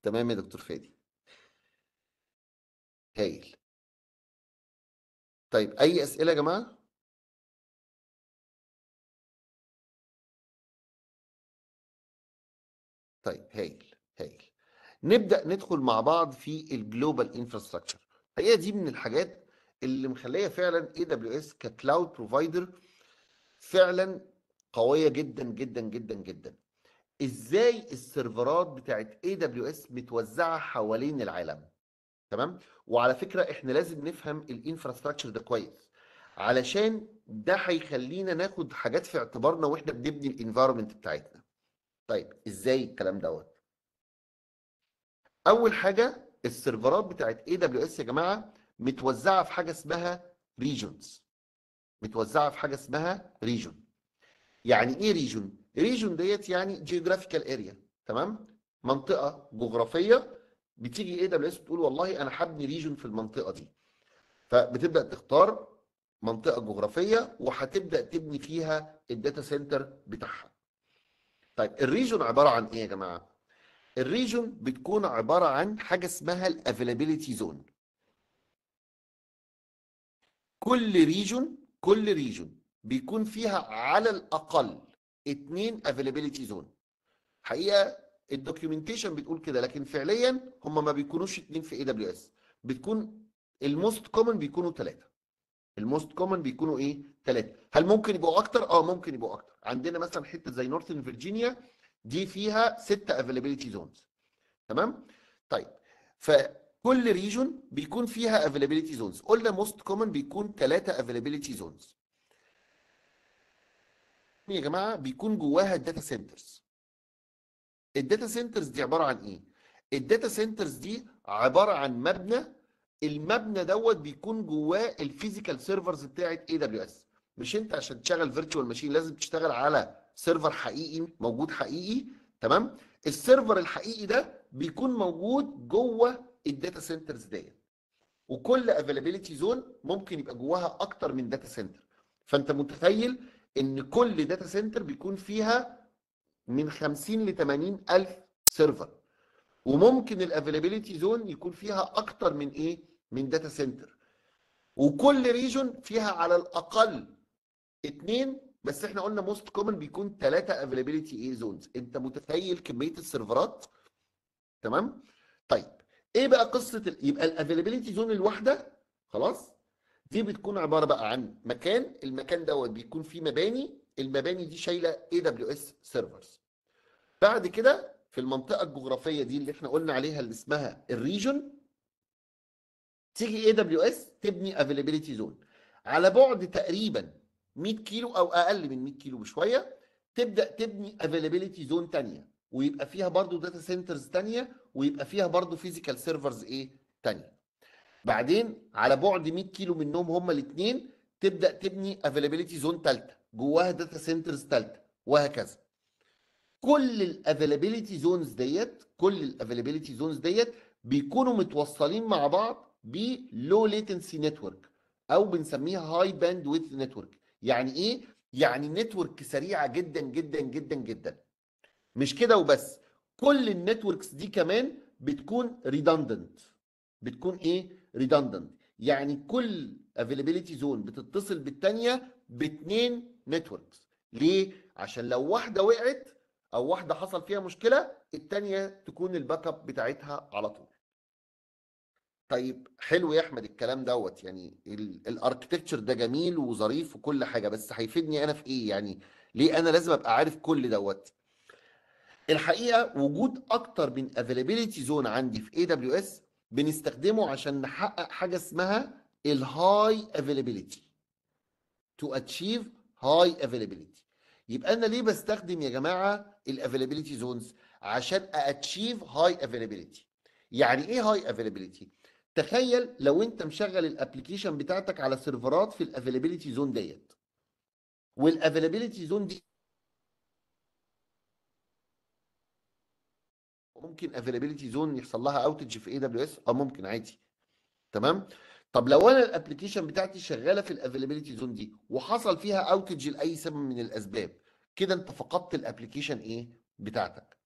تمام يا دكتور فادي هايل طيب اي اسئله يا جماعه طيب هايل هايل نبدا ندخل مع بعض في الجلوبال انفراستراكشر الحقيقه دي من الحاجات اللي مخليه فعلا اي دبليو اس ككلاود بروفايدر فعلا قويه جدا جدا جدا جدا ازاي السيرفرات بتاعت اي دبليو اس متوزعه حوالين العالم تمام وعلى فكره احنا لازم نفهم الانفراستراكشر ده كويس علشان ده هيخلينا ناخد حاجات في اعتبارنا واحنا بنبني الانفايرمنت بتاعتنا طيب ازاي الكلام دوت اول حاجه السيرفرات بتاعت اي دبليو اس يا جماعه متوزعه في حاجه اسمها ريجونز متوزعه في حاجه اسمها ريجون يعني ايه ريجون ريجون ديت يعني جيوغرافيكال اريا تمام منطقه جغرافيه بتيجي اي دبليو اس بتقول والله انا هبني ريجون في المنطقه دي فبتبدا تختار منطقه جغرافيه وهتبدا تبني فيها الداتا سنتر بتاعها طيب الريجون عباره عن ايه يا جماعه الريجون بتكون عباره عن حاجه اسمها الافيلابيليتي زون كل ريجون كل ريجون بيكون فيها على الاقل اتنين افيلابيلتي زون حقيقه الدوكيومنتيشن بتقول كده لكن فعليا هم ما بيكونوش اتنين في اي دبليو اس بتكون الموست كومن بيكونوا ثلاثه الموست كومن بيكونوا ايه ثلاثه هل ممكن يبقوا اكتر اه ممكن يبقوا اكتر عندنا مثلا حته زي نورثن فيرجينيا دي فيها ستة افيلابيلتي زونز تمام طيب فكل ريجون بيكون فيها افيلابيلتي زونز قلنا موست كومن بيكون ثلاثه افيلابيلتي زونز يا جماعه بيكون جواها الداتا سنترز الداتا سنترز دي عباره عن ايه الداتا سنترز دي عباره عن مبنى المبنى دوت بيكون جواه الفيزيكال سيرفرز بتاعه اي دبليو اس مش انت عشان تشغل فيرتشوال ماشين لازم تشتغل على سيرفر حقيقي موجود حقيقي تمام السيرفر الحقيقي ده بيكون موجود جوه الداتا سنترز ديت وكل افيلابيلتي زون ممكن يبقى جواها اكتر من داتا سنتر فانت متخيل ان كل داتا سنتر بيكون فيها من 50 ل 80 الف سيرفر وممكن الافيلابيلتي زون يكون فيها اكتر من ايه من داتا سنتر وكل ريجون فيها على الاقل اثنين بس احنا قلنا موست كومن بيكون ثلاثه افيلابيلتي ايه زونز انت متخيل كميه السيرفرات تمام طيب ايه بقى قصه يبقى الافيلابيلتي زون الواحده خلاص دي بتكون عباره بقى عن مكان المكان دوت بيكون فيه مباني المباني دي شايله اي دبليو اس سيرفرز بعد كده في المنطقه الجغرافيه دي اللي احنا قلنا عليها اللي اسمها الريجن تيجي اي دبليو اس تبني افيلابيلتي زون على بعد تقريبا 100 كيلو او اقل من 100 كيلو بشويه تبدا تبني افيلابيلتي زون ثانيه ويبقى فيها برضو داتا سنترز ثانيه ويبقى فيها برضو فيزيكال سيرفرز ايه ثانيه بعدين على بعد 100 كيلو منهم هما الاثنين تبدا تبني افيلابيلتي زون ثالثه جواها داتا سنترز ثالثه وهكذا كل الافيلابيلتي زونز ديت كل الافيلابيلتي زونز ديت بيكونوا متوصلين مع بعض بلو ليتنسي نتورك او بنسميها هاي باند ويث نتورك يعني ايه يعني نتورك سريعه جدا جدا جدا جدا مش كده وبس كل النتوركس دي كمان بتكون ريدندنت بتكون ايه ريدندنت يعني كل افيلابيلتي زون بتتصل بالثانيه باثنين نتوركس ليه عشان لو واحده وقعت او واحده حصل فيها مشكله الثانيه تكون الباك اب بتاعتها على طول طيب حلو يا احمد الكلام دوت يعني الاركتكتشر ده جميل وظريف وكل حاجه بس هيفيدني انا في ايه يعني ليه انا لازم ابقى عارف كل دوت الحقيقه وجود اكتر من افيلابيلتي زون عندي في اي دبليو اس بنستخدمه عشان نحقق حاجه اسمها الهاي افيلابيلتي تو اتشيف هاي افيلابيلتي يبقى انا ليه بستخدم يا جماعه الافيلابيلتي زونز عشان اتشيف هاي افيلابيلتي يعني ايه هاي افيلابيلتي تخيل لو انت مشغل الابلكيشن بتاعتك على سيرفرات في الافيلابيلتي زون ديت والافيلابيلتي زون دي ممكن افيلابيلتي زون يحصل لها اوتج في اي دبليو اس اه ممكن عادي تمام طب لو انا الابلكيشن بتاعتي شغاله في الافيلابيلتي زون دي وحصل فيها اوتج لاي سبب من الاسباب كده انت فقدت الابلكيشن ايه بتاعتك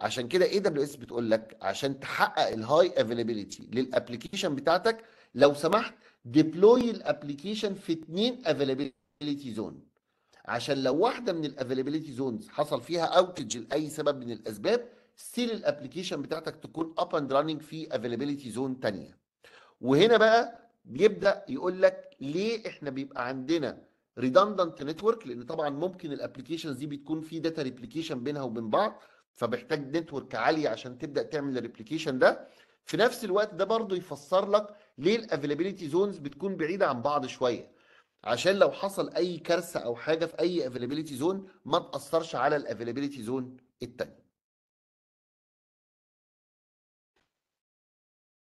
عشان كده اي دبليو اس بتقول لك عشان تحقق الهاي افيلابيلتي للابلكيشن بتاعتك لو سمحت ديبلوي الابلكيشن في اثنين افيلابيلتي زون عشان لو واحده من الافيلابيلتي زونز حصل فيها اوتج لاي سبب من الاسباب ستيل الابلكيشن بتاعتك تكون اب اند راننج في افيلابيلتي زون ثانيه وهنا بقى بيبدا يقول لك ليه احنا بيبقى عندنا ريدندنت نتورك لان طبعا ممكن الابلكيشنز دي بتكون في داتا ريبليكيشن بينها وبين بعض فبحتاج نتورك عالي عشان تبدا تعمل الريبليكيشن ده في نفس الوقت ده برضه يفسر لك ليه الافيلابيلتي زونز بتكون بعيده عن بعض شويه عشان لو حصل اي كارثه او حاجه في اي افيلابيلتي زون ما تاثرش على الافيلابيلتي زون الثانيه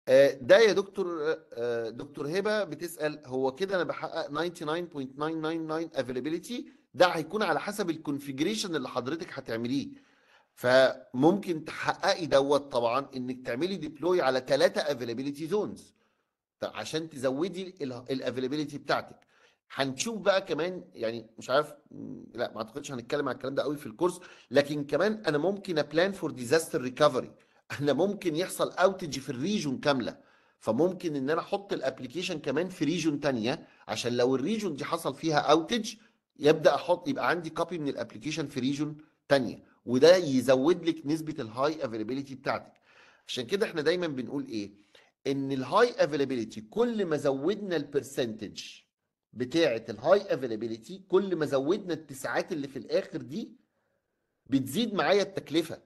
آه، ده يا دكتور آه، آه، دكتور هبه بتسال هو كده انا بحقق 99.999 افيلابيلتي ده هيكون على حسب الكونفيجريشن اللي حضرتك هتعمليه فممكن تحققي دوت طبعا انك تعملي ديبلوي على ثلاثه افيلابيلتي زونز عشان تزودي الافيلابيلتي بتاعتك هنشوف بقى كمان يعني مش عارف لا ما اعتقدش هنتكلم على الكلام ده قوي في الكورس لكن كمان انا ممكن ابلان فور ديزاستر ريكفري انا ممكن يحصل اوتج في الريجون كامله فممكن ان انا احط الابلكيشن كمان في ريجون ثانيه عشان لو الريجون دي حصل فيها اوتج يبدا احط يبقى عندي كوبي من الابلكيشن في ريجون ثانيه وده يزود لك نسبه الهاي افيلابيلتي بتاعتك عشان كده احنا دايما بنقول ايه ان الهاي افيلابيلتي كل ما زودنا البرسنتج بتاعه الهاي افيلابيلتي كل ما زودنا التسعات اللي في الاخر دي بتزيد معايا التكلفه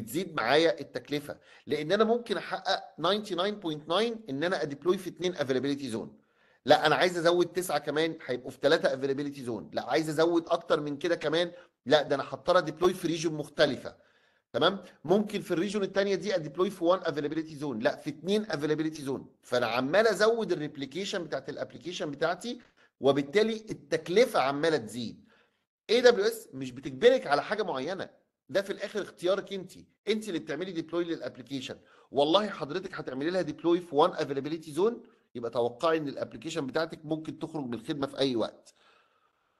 بتزيد معايا التكلفه لان انا ممكن احقق 99.9 ان انا اديبلوي في اثنين افيلابيلتي زون لا انا عايز ازود تسعه كمان هيبقوا في ثلاثه افيلابيلتي زون لا عايز ازود اكتر من كده كمان لا ده انا هضطر اديبلوي في ريجون مختلفه تمام ممكن في الريجون الثانيه دي اديبلوي في 1 افيلابيلتي زون لا في 2 افيلابيلتي زون فانا عمال ازود الريبليكيشن بتاعت الابلكيشن بتاعتي وبالتالي التكلفه عماله تزيد اي دبليو اس مش بتجبرك على حاجه معينه ده في الاخر اختيارك انت انت اللي بتعملي ديبلوي للابلكيشن والله حضرتك هتعملي لها ديبلوي في وان افيلابيلتي زون يبقى توقعي ان الابلكيشن بتاعتك ممكن تخرج من الخدمه في اي وقت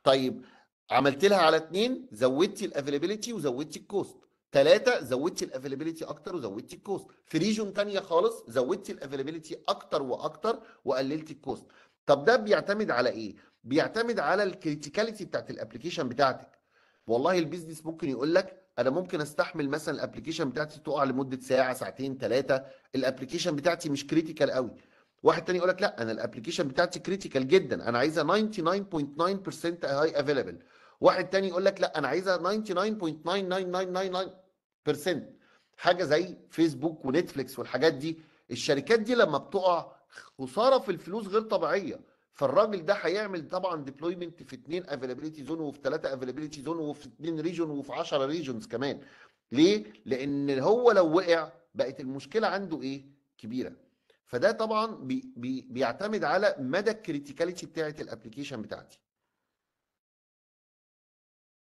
طيب عملت لها على اثنين زودتي الافيلابيلتي وزودتي الكوست ثلاثه زودتي الافيلابيلتي اكتر وزودتي الكوست في ريجون ثانيه خالص زودتي الافيلابيلتي اكتر واكتر وقللتي الكوست طب ده بيعتمد على ايه بيعتمد على الكريتيكاليتي بتاعت الابلكيشن بتاعتك والله البيزنس ممكن يقول لك انا ممكن استحمل مثلا الابلكيشن بتاعتي تقع لمده ساعه ساعتين ثلاثه الابلكيشن بتاعتي مش كريتيكال قوي واحد تاني يقول لك لا انا الابلكيشن بتاعتي كريتيكال جدا انا عايزها 99.9% هاي افيلبل واحد تاني يقول لك لا انا عايزها 99.99999% حاجه زي فيسبوك ونتفليكس والحاجات دي الشركات دي لما بتقع خساره في الفلوس غير طبيعيه فالراجل ده هيعمل طبعا ديبلويمنت في اثنين افيلابيلتي زون وفي ثلاثه افيلابيلتي زون وفي اثنين ريجون وفي 10 ريجونز كمان ليه؟ لان هو لو وقع بقت المشكله عنده ايه؟ كبيره فده طبعا بي بي بيعتمد على مدى الكريتيكاليتي بتاعه الابلكيشن بتاعتي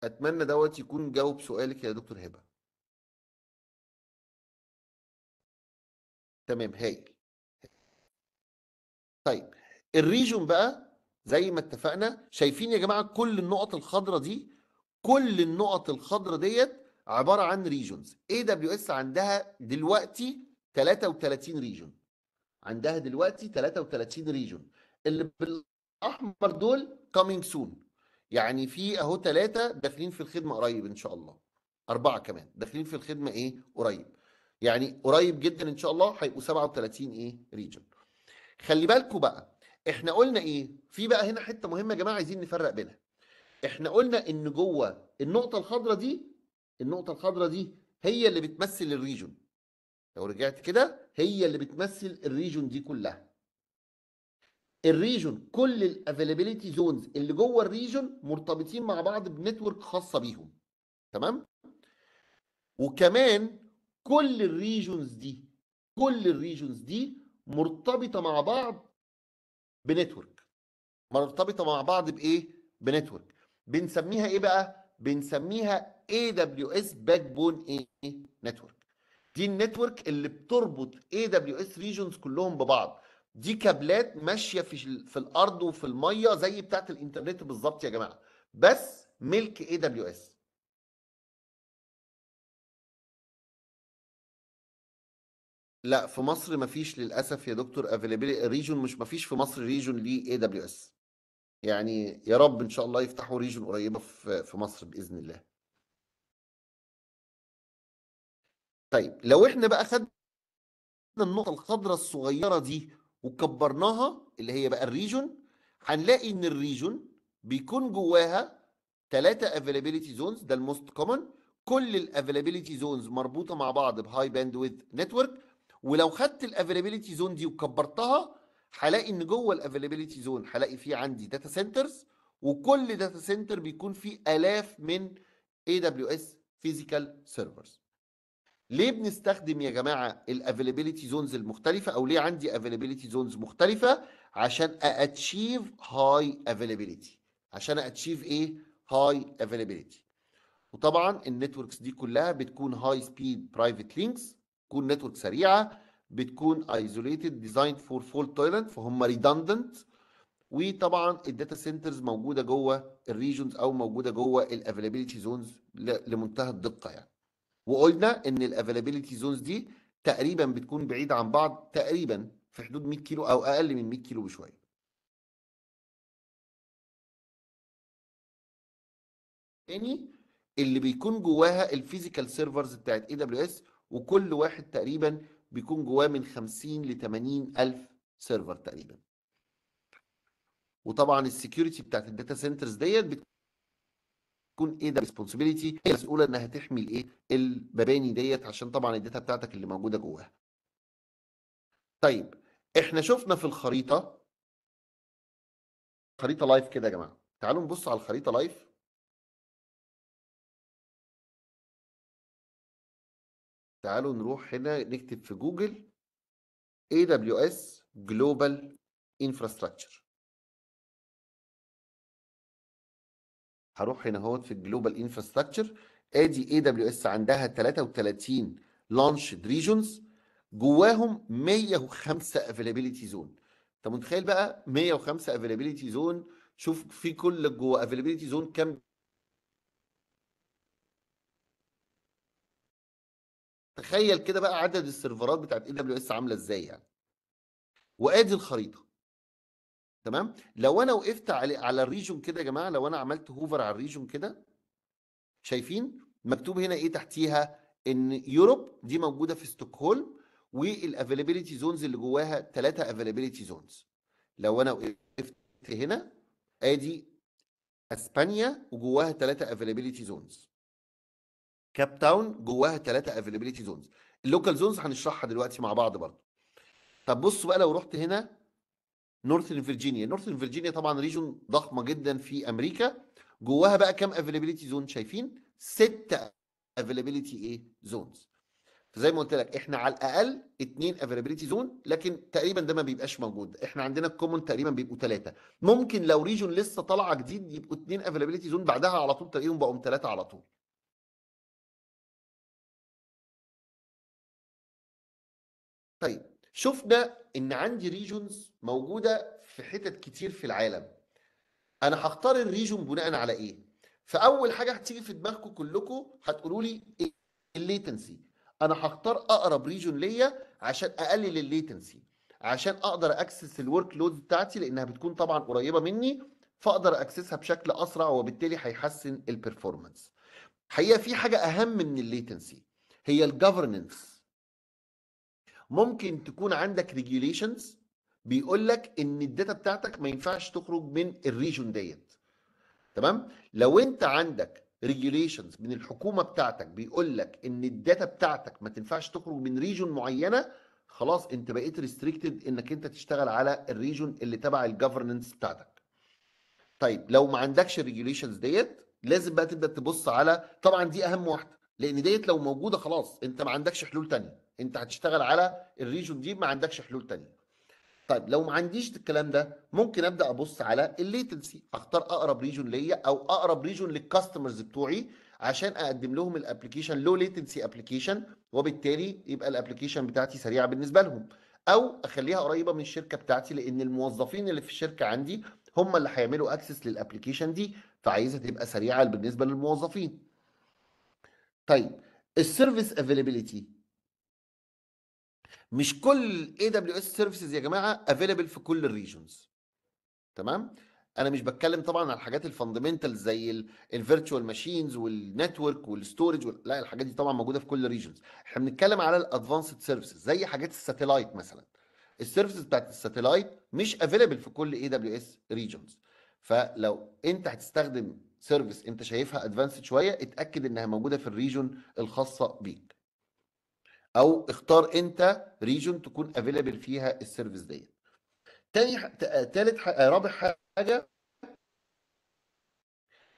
اتمنى دوت يكون جاوب سؤالك يا دكتور هبه تمام هايل طيب الريجون بقى زي ما اتفقنا شايفين يا جماعه كل النقط الخضراء دي كل النقط الخضراء ديت عباره عن ريجونز اي دبليو اس عندها دلوقتي 33 ريجون عندها دلوقتي 33 ريجون اللي بالاحمر دول كامينج سون يعني في اهو ثلاثه داخلين في الخدمه قريب ان شاء الله اربعه كمان داخلين في الخدمه ايه قريب يعني قريب جدا ان شاء الله هيبقوا 37 ايه ريجون خلي بالكم بقى احنا قلنا ايه في بقى هنا حته مهمه يا جماعه عايزين نفرق بينها احنا قلنا ان جوه النقطه الخضراء دي النقطه الخضراء دي هي اللي بتمثل الريجون لو رجعت كده هي اللي بتمثل الريجون دي كلها الريجون كل الافيلابيليتي زونز اللي جوه الريجون مرتبطين مع بعض بنتورك خاصه بيهم تمام وكمان كل الريجونز دي كل الريجونز دي مرتبطه مع بعض بنتورك مرتبطه مع بعض بايه بنتورك بنسميها ايه بقى بنسميها AWS Backbone ايه نتورك دي النتورك اللي بتربط AWS regions كلهم ببعض دي كابلات ماشيه في في الارض وفي الميه زي بتاعه الانترنت بالظبط يا جماعه بس ملك AWS لا في مصر ما فيش للاسف يا دكتور availability ريجون مش ما فيش في مصر ريجون ليه اي دبليو اس يعني يا رب ان شاء الله يفتحوا ريجون قريبه في في مصر باذن الله طيب لو احنا بقى خدنا النقطه الخضراء الصغيره دي وكبرناها اللي هي بقى الريجون هنلاقي ان الريجون بيكون جواها ثلاثه افيلابيلتي زونز ده الموست كومن كل الافيلابيلتي زونز مربوطه مع بعض بهاي باند ويز نتورك ولو خدت الافيلابيلتي زون دي وكبرتها هلاقي ان جوه الافيلابيلتي زون هلاقي في عندي داتا سنترز وكل داتا سنتر بيكون فيه الاف من اي دبليو اس فيزيكال سيرفرز ليه بنستخدم يا جماعه الافيلابيلتي زونز المختلفه او ليه عندي افيلابيلتي زونز مختلفه عشان اتشيف هاي افيلابيلتي عشان اتشيف ايه هاي افيلابيلتي وطبعا النتوركس دي كلها بتكون هاي سبيد برايفت لينكس بتكون نتورك سريعه بتكون ايزوليتد ديزاين فور فول تايلاند فهم ريدندنت وطبعا الداتا سنترز موجوده جوه الريجونز او موجوده جوه الافيلابيلتي زونز لمنتهى الدقه يعني وقلنا ان الافيلابيلتي زونز دي تقريبا بتكون بعيده عن بعض تقريبا في حدود 100 كيلو او اقل من 100 كيلو بشويه تاني اللي بيكون جواها الفيزيكال سيرفرز بتاعت اي دبليو اس وكل واحد تقريبا بيكون جواه من 50 ل 80 الف سيرفر تقريبا وطبعا السكيورتي بتاعت الداتا سنترز ديت بتكون ايه ده ريسبونسبيلتي هي مسؤوله انها تحمي الايه المباني ديت عشان طبعا الداتا بتاعتك اللي موجوده جواها طيب احنا شفنا في الخريطه خريطه لايف كده يا جماعه تعالوا نبص على الخريطه لايف تعالوا نروح هنا نكتب في جوجل AWS Global Infrastructure هروح هنا اهوت في الجلوبال انفراستراكشر ادي اي دبليو اس عندها 33 لانش ريجونز جواهم 105 افيلابيلتي زون انت متخيل بقى 105 افيلابيلتي زون شوف في كل جوه افيلابيلتي زون كام تخيل كده بقى عدد السيرفرات بتاعت اي دبليو اس عامله ازاي يعني وادي الخريطه تمام لو انا وقفت على على الريجون كده يا جماعه لو انا عملت هوفر على الريجون كده شايفين مكتوب هنا ايه تحتيها ان يوروب دي موجوده في ستوكهولم والافيلابيلتي زونز اللي جواها ثلاثه افيلابيلتي زونز لو انا وقفت هنا ادي اسبانيا وجواها ثلاثه افيلابيلتي زونز كاب تاون جواها ثلاثه افيلابيلتي زونز اللوكال زونز هنشرحها دلوقتي مع بعض برضه طب بص بقى لو رحت هنا نورثن فيرجينيا نورثن فيرجينيا طبعا ريجون ضخمه جدا في امريكا جواها بقى كام افيلابيلتي زون شايفين ستة افيلابيلتي ايه زونز فزي ما قلت لك احنا على الاقل اثنين افيلابيلتي زون لكن تقريبا ده ما بيبقاش موجود احنا عندنا الكومون تقريبا بيبقوا ثلاثه ممكن لو ريجون لسه طالعه جديد يبقوا اثنين افيلابيلتي زون بعدها على طول تلاقيهم بقوا ثلاثه على طول طيب شفنا ان عندي ريجونز موجوده في حتت كتير في العالم انا هختار الريجون بناء على ايه فاول حاجه هتيجي في دماغكم كلكم هتقولوا لي إيه؟ الليتنسي انا هختار اقرب ريجون ليا عشان اقلل الليتنسي عشان اقدر اكسس الورك لود بتاعتي لانها بتكون طبعا قريبه مني فاقدر اكسسها بشكل اسرع وبالتالي هيحسن البرفورمانس حقيقه في حاجه اهم من الليتنسي هي الجفرننس ممكن تكون عندك ريجيوليشنز بيقول لك ان الداتا بتاعتك ما ينفعش تخرج من الريجون ديت تمام لو انت عندك ريجيوليشنز من الحكومه بتاعتك بيقول لك ان الداتا بتاعتك ما تنفعش تخرج من ريجون معينه خلاص انت بقيت ريستريكتد انك انت تشتغل على الريجون اللي تبع الجفرننس بتاعتك طيب لو ما عندكش الريجيوليشنز ديت لازم بقى تبدا تبص على طبعا دي اهم واحده لان ديت لو موجوده خلاص انت ما عندكش حلول ثانيه انت هتشتغل على الريجون دي ما عندكش حلول تانية طيب لو ما عنديش الكلام ده ممكن ابدا ابص على الليتنسي اختار اقرب ريجون ليا او اقرب ريجون للكاستمرز بتوعي عشان اقدم لهم الابلكيشن لو ليتنسي ابلكيشن وبالتالي يبقى الابلكيشن بتاعتي سريعه بالنسبه لهم او اخليها قريبه من الشركه بتاعتي لان الموظفين اللي في الشركه عندي هم اللي هيعملوا اكسس للابلكيشن دي فعايزها تبقى سريعه بالنسبه للموظفين طيب السيرفيس افيلابيلتي مش كل اي دبليو اس سيرفيسز يا جماعه افيلبل في كل الريجنز تمام انا مش بتكلم طبعا على الحاجات الفاندمنتال زي الفيرتشوال ماشينز والنتورك والستورج لا الحاجات دي طبعا موجوده في كل الريجنز احنا بنتكلم على الادفانسد سيرفيسز زي حاجات الساتلايت مثلا السيرفيسز بتاعت الساتلايت مش افيلبل في كل اي دبليو اس ريجنز فلو انت هتستخدم سيرفيس انت شايفها ادفانسد شويه اتاكد انها موجوده في الريجون الخاصه بيك او اختار انت ريجون تكون افيلبل فيها السيرفيس ديت تاني تالت رابع حاجه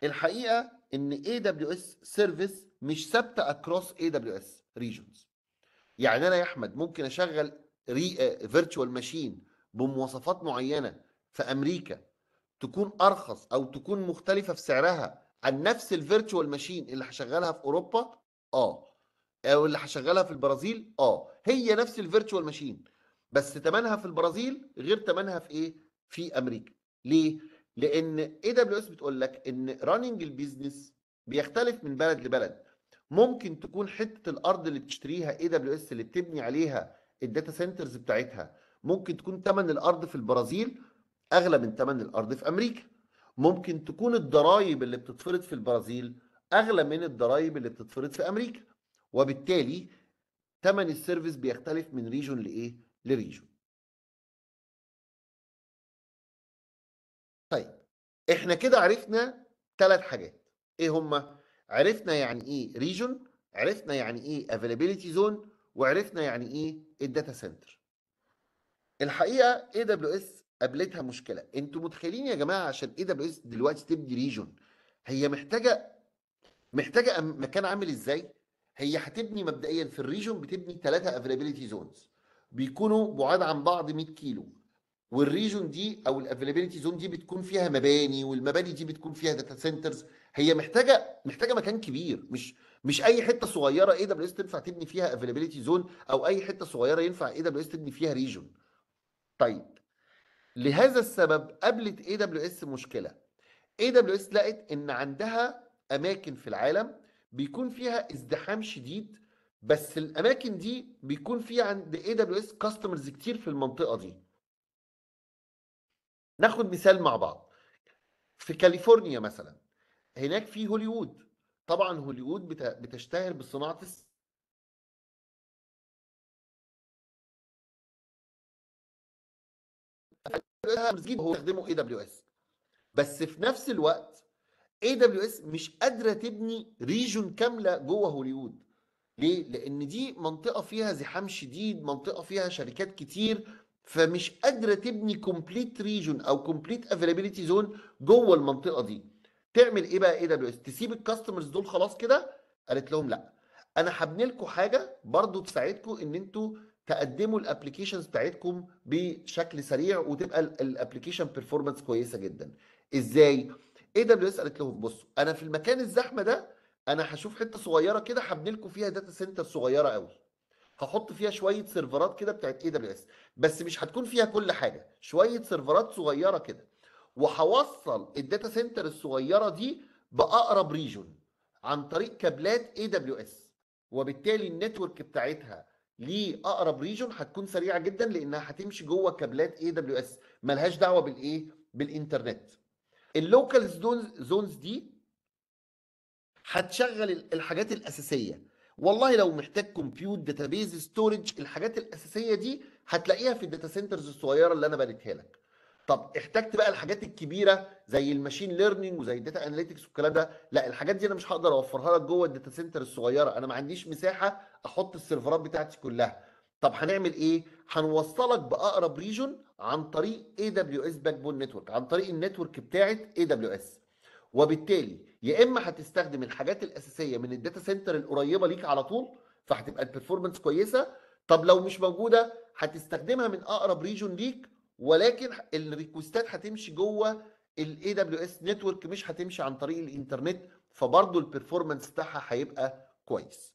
الحقيقه ان اي دبليو اس سيرفيس مش ثابته اكروس اي دبليو اس ريجونز يعني انا يا احمد ممكن اشغل فيرتشوال آه، ماشين بمواصفات معينه في امريكا تكون ارخص او تكون مختلفه في سعرها عن نفس الفيرتشوال ماشين اللي هشغلها في اوروبا اه او آه، اللي هشغلها في البرازيل اه هي نفس الفيرتشوال ماشين بس ثمنها في البرازيل غير ثمنها في ايه في امريكا ليه لان اي دبليو اس بتقول لك ان راننج البيزنس بيختلف من بلد لبلد ممكن تكون حته الارض اللي بتشتريها اي دبليو اس اللي بتبني عليها الداتا سنترز بتاعتها ممكن تكون ثمن الارض في البرازيل اغلى من ثمن الارض في امريكا ممكن تكون الضرايب اللي بتتفرض في البرازيل اغلى من الضرايب اللي بتتفرض في امريكا وبالتالي ثمن السيرفيس بيختلف من ريجون لايه لريجون طيب احنا كده عرفنا ثلاث حاجات ايه هما عرفنا يعني ايه ريجون عرفنا يعني ايه افيلابيلتي زون وعرفنا يعني ايه الداتا سنتر الحقيقه اي دبليو اس قابلتها مشكله انتوا متخيلين يا جماعه عشان اي دبليو اس دلوقتي تبني ريجون هي محتاجه محتاجه مكان عامل ازاي هي هتبني مبدئيا في الريجون بتبني ثلاثه افيلابيلتي زونز بيكونوا بعاد عن بعض 100 كيلو والريجون دي او الافيلابيلتي زون دي بتكون فيها مباني والمباني دي بتكون فيها داتا سنترز هي محتاجه محتاجه مكان كبير مش مش اي حته صغيره اي دبليو اس تنفع تبني فيها افيلابيلتي زون او اي حته صغيره ينفع اي دبليو اس تبني فيها ريجون طيب لهذا السبب قابلت اي دبليو اس مشكله اي دبليو اس لقت ان عندها اماكن في العالم بيكون فيها ازدحام شديد بس الاماكن دي بيكون في عند اي دبليو اس كاستمرز كتير في المنطقه دي ناخد مثال مع بعض في كاليفورنيا مثلا هناك في هوليوود طبعا هوليوود بتشتهر بصناعه الس... بيستخدموا اي دبليو اس بس في نفس الوقت اي دبليو اس مش قادره تبني ريجون كامله جوه هوليوود ليه؟ لان دي منطقه فيها زحام شديد، منطقه فيها شركات كتير فمش قادره تبني كومبليت ريجون او كومبليت افيلابيلتي زون جوه المنطقه دي. تعمل ايه بقى اي دبليو اس؟ تسيب الكاستمرز دول خلاص كده؟ قالت لهم لا انا هبني لكم حاجه برضو تساعدكم ان انتوا تقدموا الابلكيشنز بتاعتكم بشكل سريع وتبقى الابلكيشن بيرفورمانس كويسه جدا. ازاي؟ اي دبليو اس قالت لهم بصوا انا في المكان الزحمه ده انا هشوف حته صغيره كده هبني لكم فيها داتا سنتر صغيره قوي هحط فيها شويه سيرفرات كده بتاعت اي دبليو اس بس مش هتكون فيها كل حاجه شويه سيرفرات صغيره كده وهوصل الداتا سنتر الصغيره دي باقرب ريجون عن طريق كابلات اي دبليو اس وبالتالي النتورك بتاعتها لاقرب ريجون هتكون سريعه جدا لانها هتمشي جوه كابلات اي دبليو اس ملهاش دعوه بالايه بالانترنت اللوكال زونز دي هتشغل الحاجات الاساسيه والله لو محتاج كمبيوت داتابيز ستورج الحاجات الاساسيه دي هتلاقيها في الداتا سنترز الصغيره اللي انا بنيتها لك طب احتجت بقى الحاجات الكبيره زي الماشين ليرنينج وزي الداتا اناليتكس والكلام ده لا الحاجات دي انا مش هقدر اوفرها لك جوه الداتا سنتر الصغيره انا ما عنديش مساحه احط السيرفرات بتاعتي كلها طب هنعمل ايه هنوصلك باقرب ريجون عن طريق اي دبليو اس باك بون نتورك عن طريق النتورك بتاعه اي دبليو اس وبالتالي يا اما هتستخدم الحاجات الاساسيه من الداتا سنتر القريبه ليك على طول فهتبقى البرفورمانس كويسه طب لو مش موجوده هتستخدمها من اقرب ريجون ليك ولكن الريكوستات هتمشي جوه الاي دبليو اس نتورك مش هتمشي عن طريق الانترنت فبرضه البرفورمانس بتاعها هيبقى كويس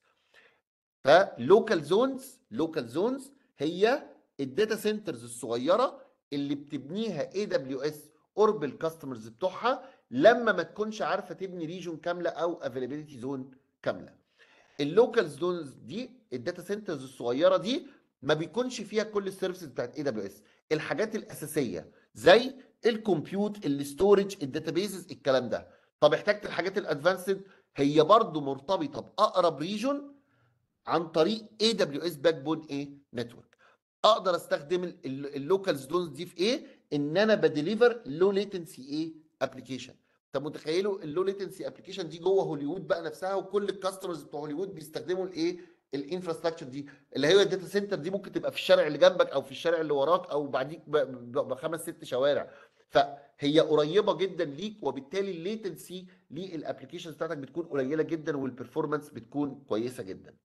فلوكال زونز لوكال زونز هي الداتا سنترز الصغيره اللي بتبنيها اي دبليو اس قرب الكاستمرز بتوعها لما ما تكونش عارفه تبني ريجون كامله او افيلابيلتي زون كامله اللوكال زونز دي الداتا سنترز الصغيره دي ما بيكونش فيها كل السيرفيسز بتاعت اي دبليو اس الحاجات الاساسيه زي الكمبيوت الاستورج الداتابيزز الكلام ده طب احتاجت الحاجات الادفانسد هي برضو مرتبطه باقرب ريجون عن طريق اي دبليو اس باك بون ايه نتورك اقدر استخدم اللوكال زونز دي في ايه ان انا بديليفر لو ليتنسي ايه ابلكيشن طب متخيلوا اللو ليتنسي ابلكيشن دي جوه هوليوود بقى نفسها وكل الكاستمرز بتوع هوليوود بيستخدموا الايه الانفراستراكشر دي اللي هي الداتا سنتر دي ممكن تبقى في الشارع اللي جنبك او في الشارع اللي وراك او بعديك بخمس ست شوارع فهي قريبه جدا ليك وبالتالي الليتنسي للابلكيشنز بتاعتك بتكون قليله جدا والبرفورمانس بتكون كويسه جدا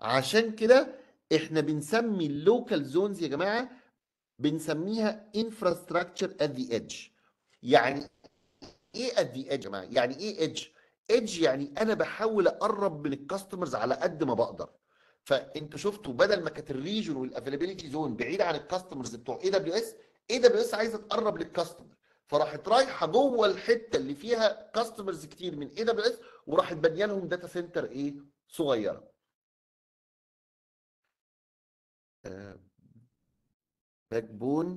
عشان كده احنا بنسمي اللوكال زونز يا جماعه بنسميها انفراستراكشر ات ذا ايدج يعني ايه ات ذا ايدج يا جماعه يعني ايه ايدج ايدج يعني انا بحاول اقرب من الكاستمرز على قد ما بقدر فانتوا شفتوا بدل ما كانت الريجن والافيلابيلتي زون بعيده عن الكاستمرز بتوع اي دبليو اس اي دبليو اس عايزه تقرب للكاستمر فراحت رايحه جوه الحته اللي فيها كاستمرز كتير من اي دبليو اس وراحت لهم داتا سنتر ايه صغيره آه، backbone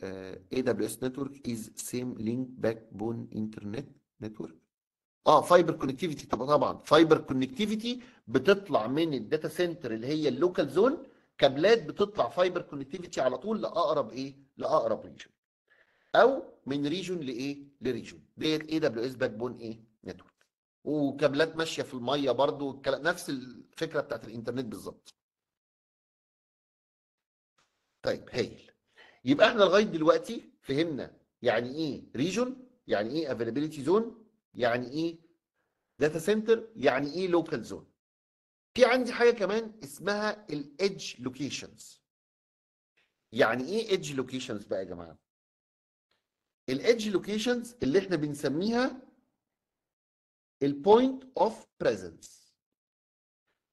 آه، AWS network is same link backbone internet network اه فايبر كونكتيفيتي طبعا طبعا فايبر كونكتيفيتي بتطلع من الداتا سنتر اللي هي اللوكال زون كابلات بتطلع فايبر كونكتيفيتي على طول لاقرب ايه لاقرب ريجن او من ريجون لايه لريجون ديت اي دبليو اس باك بون ايه نتورك وكابلات ماشيه في الميه برضو نفس الفكره بتاعت الانترنت بالظبط طيب هايل يبقى احنا لغايه دلوقتي فهمنا يعني ايه ريجون يعني ايه افيلابيلتي زون يعني ايه داتا سنتر يعني ايه لوكال زون في عندي حاجه كمان اسمها الايدج لوكيشنز يعني ايه ايدج لوكيشنز بقى يا جماعه الايدج لوكيشنز اللي احنا بنسميها البوينت اوف بريزنس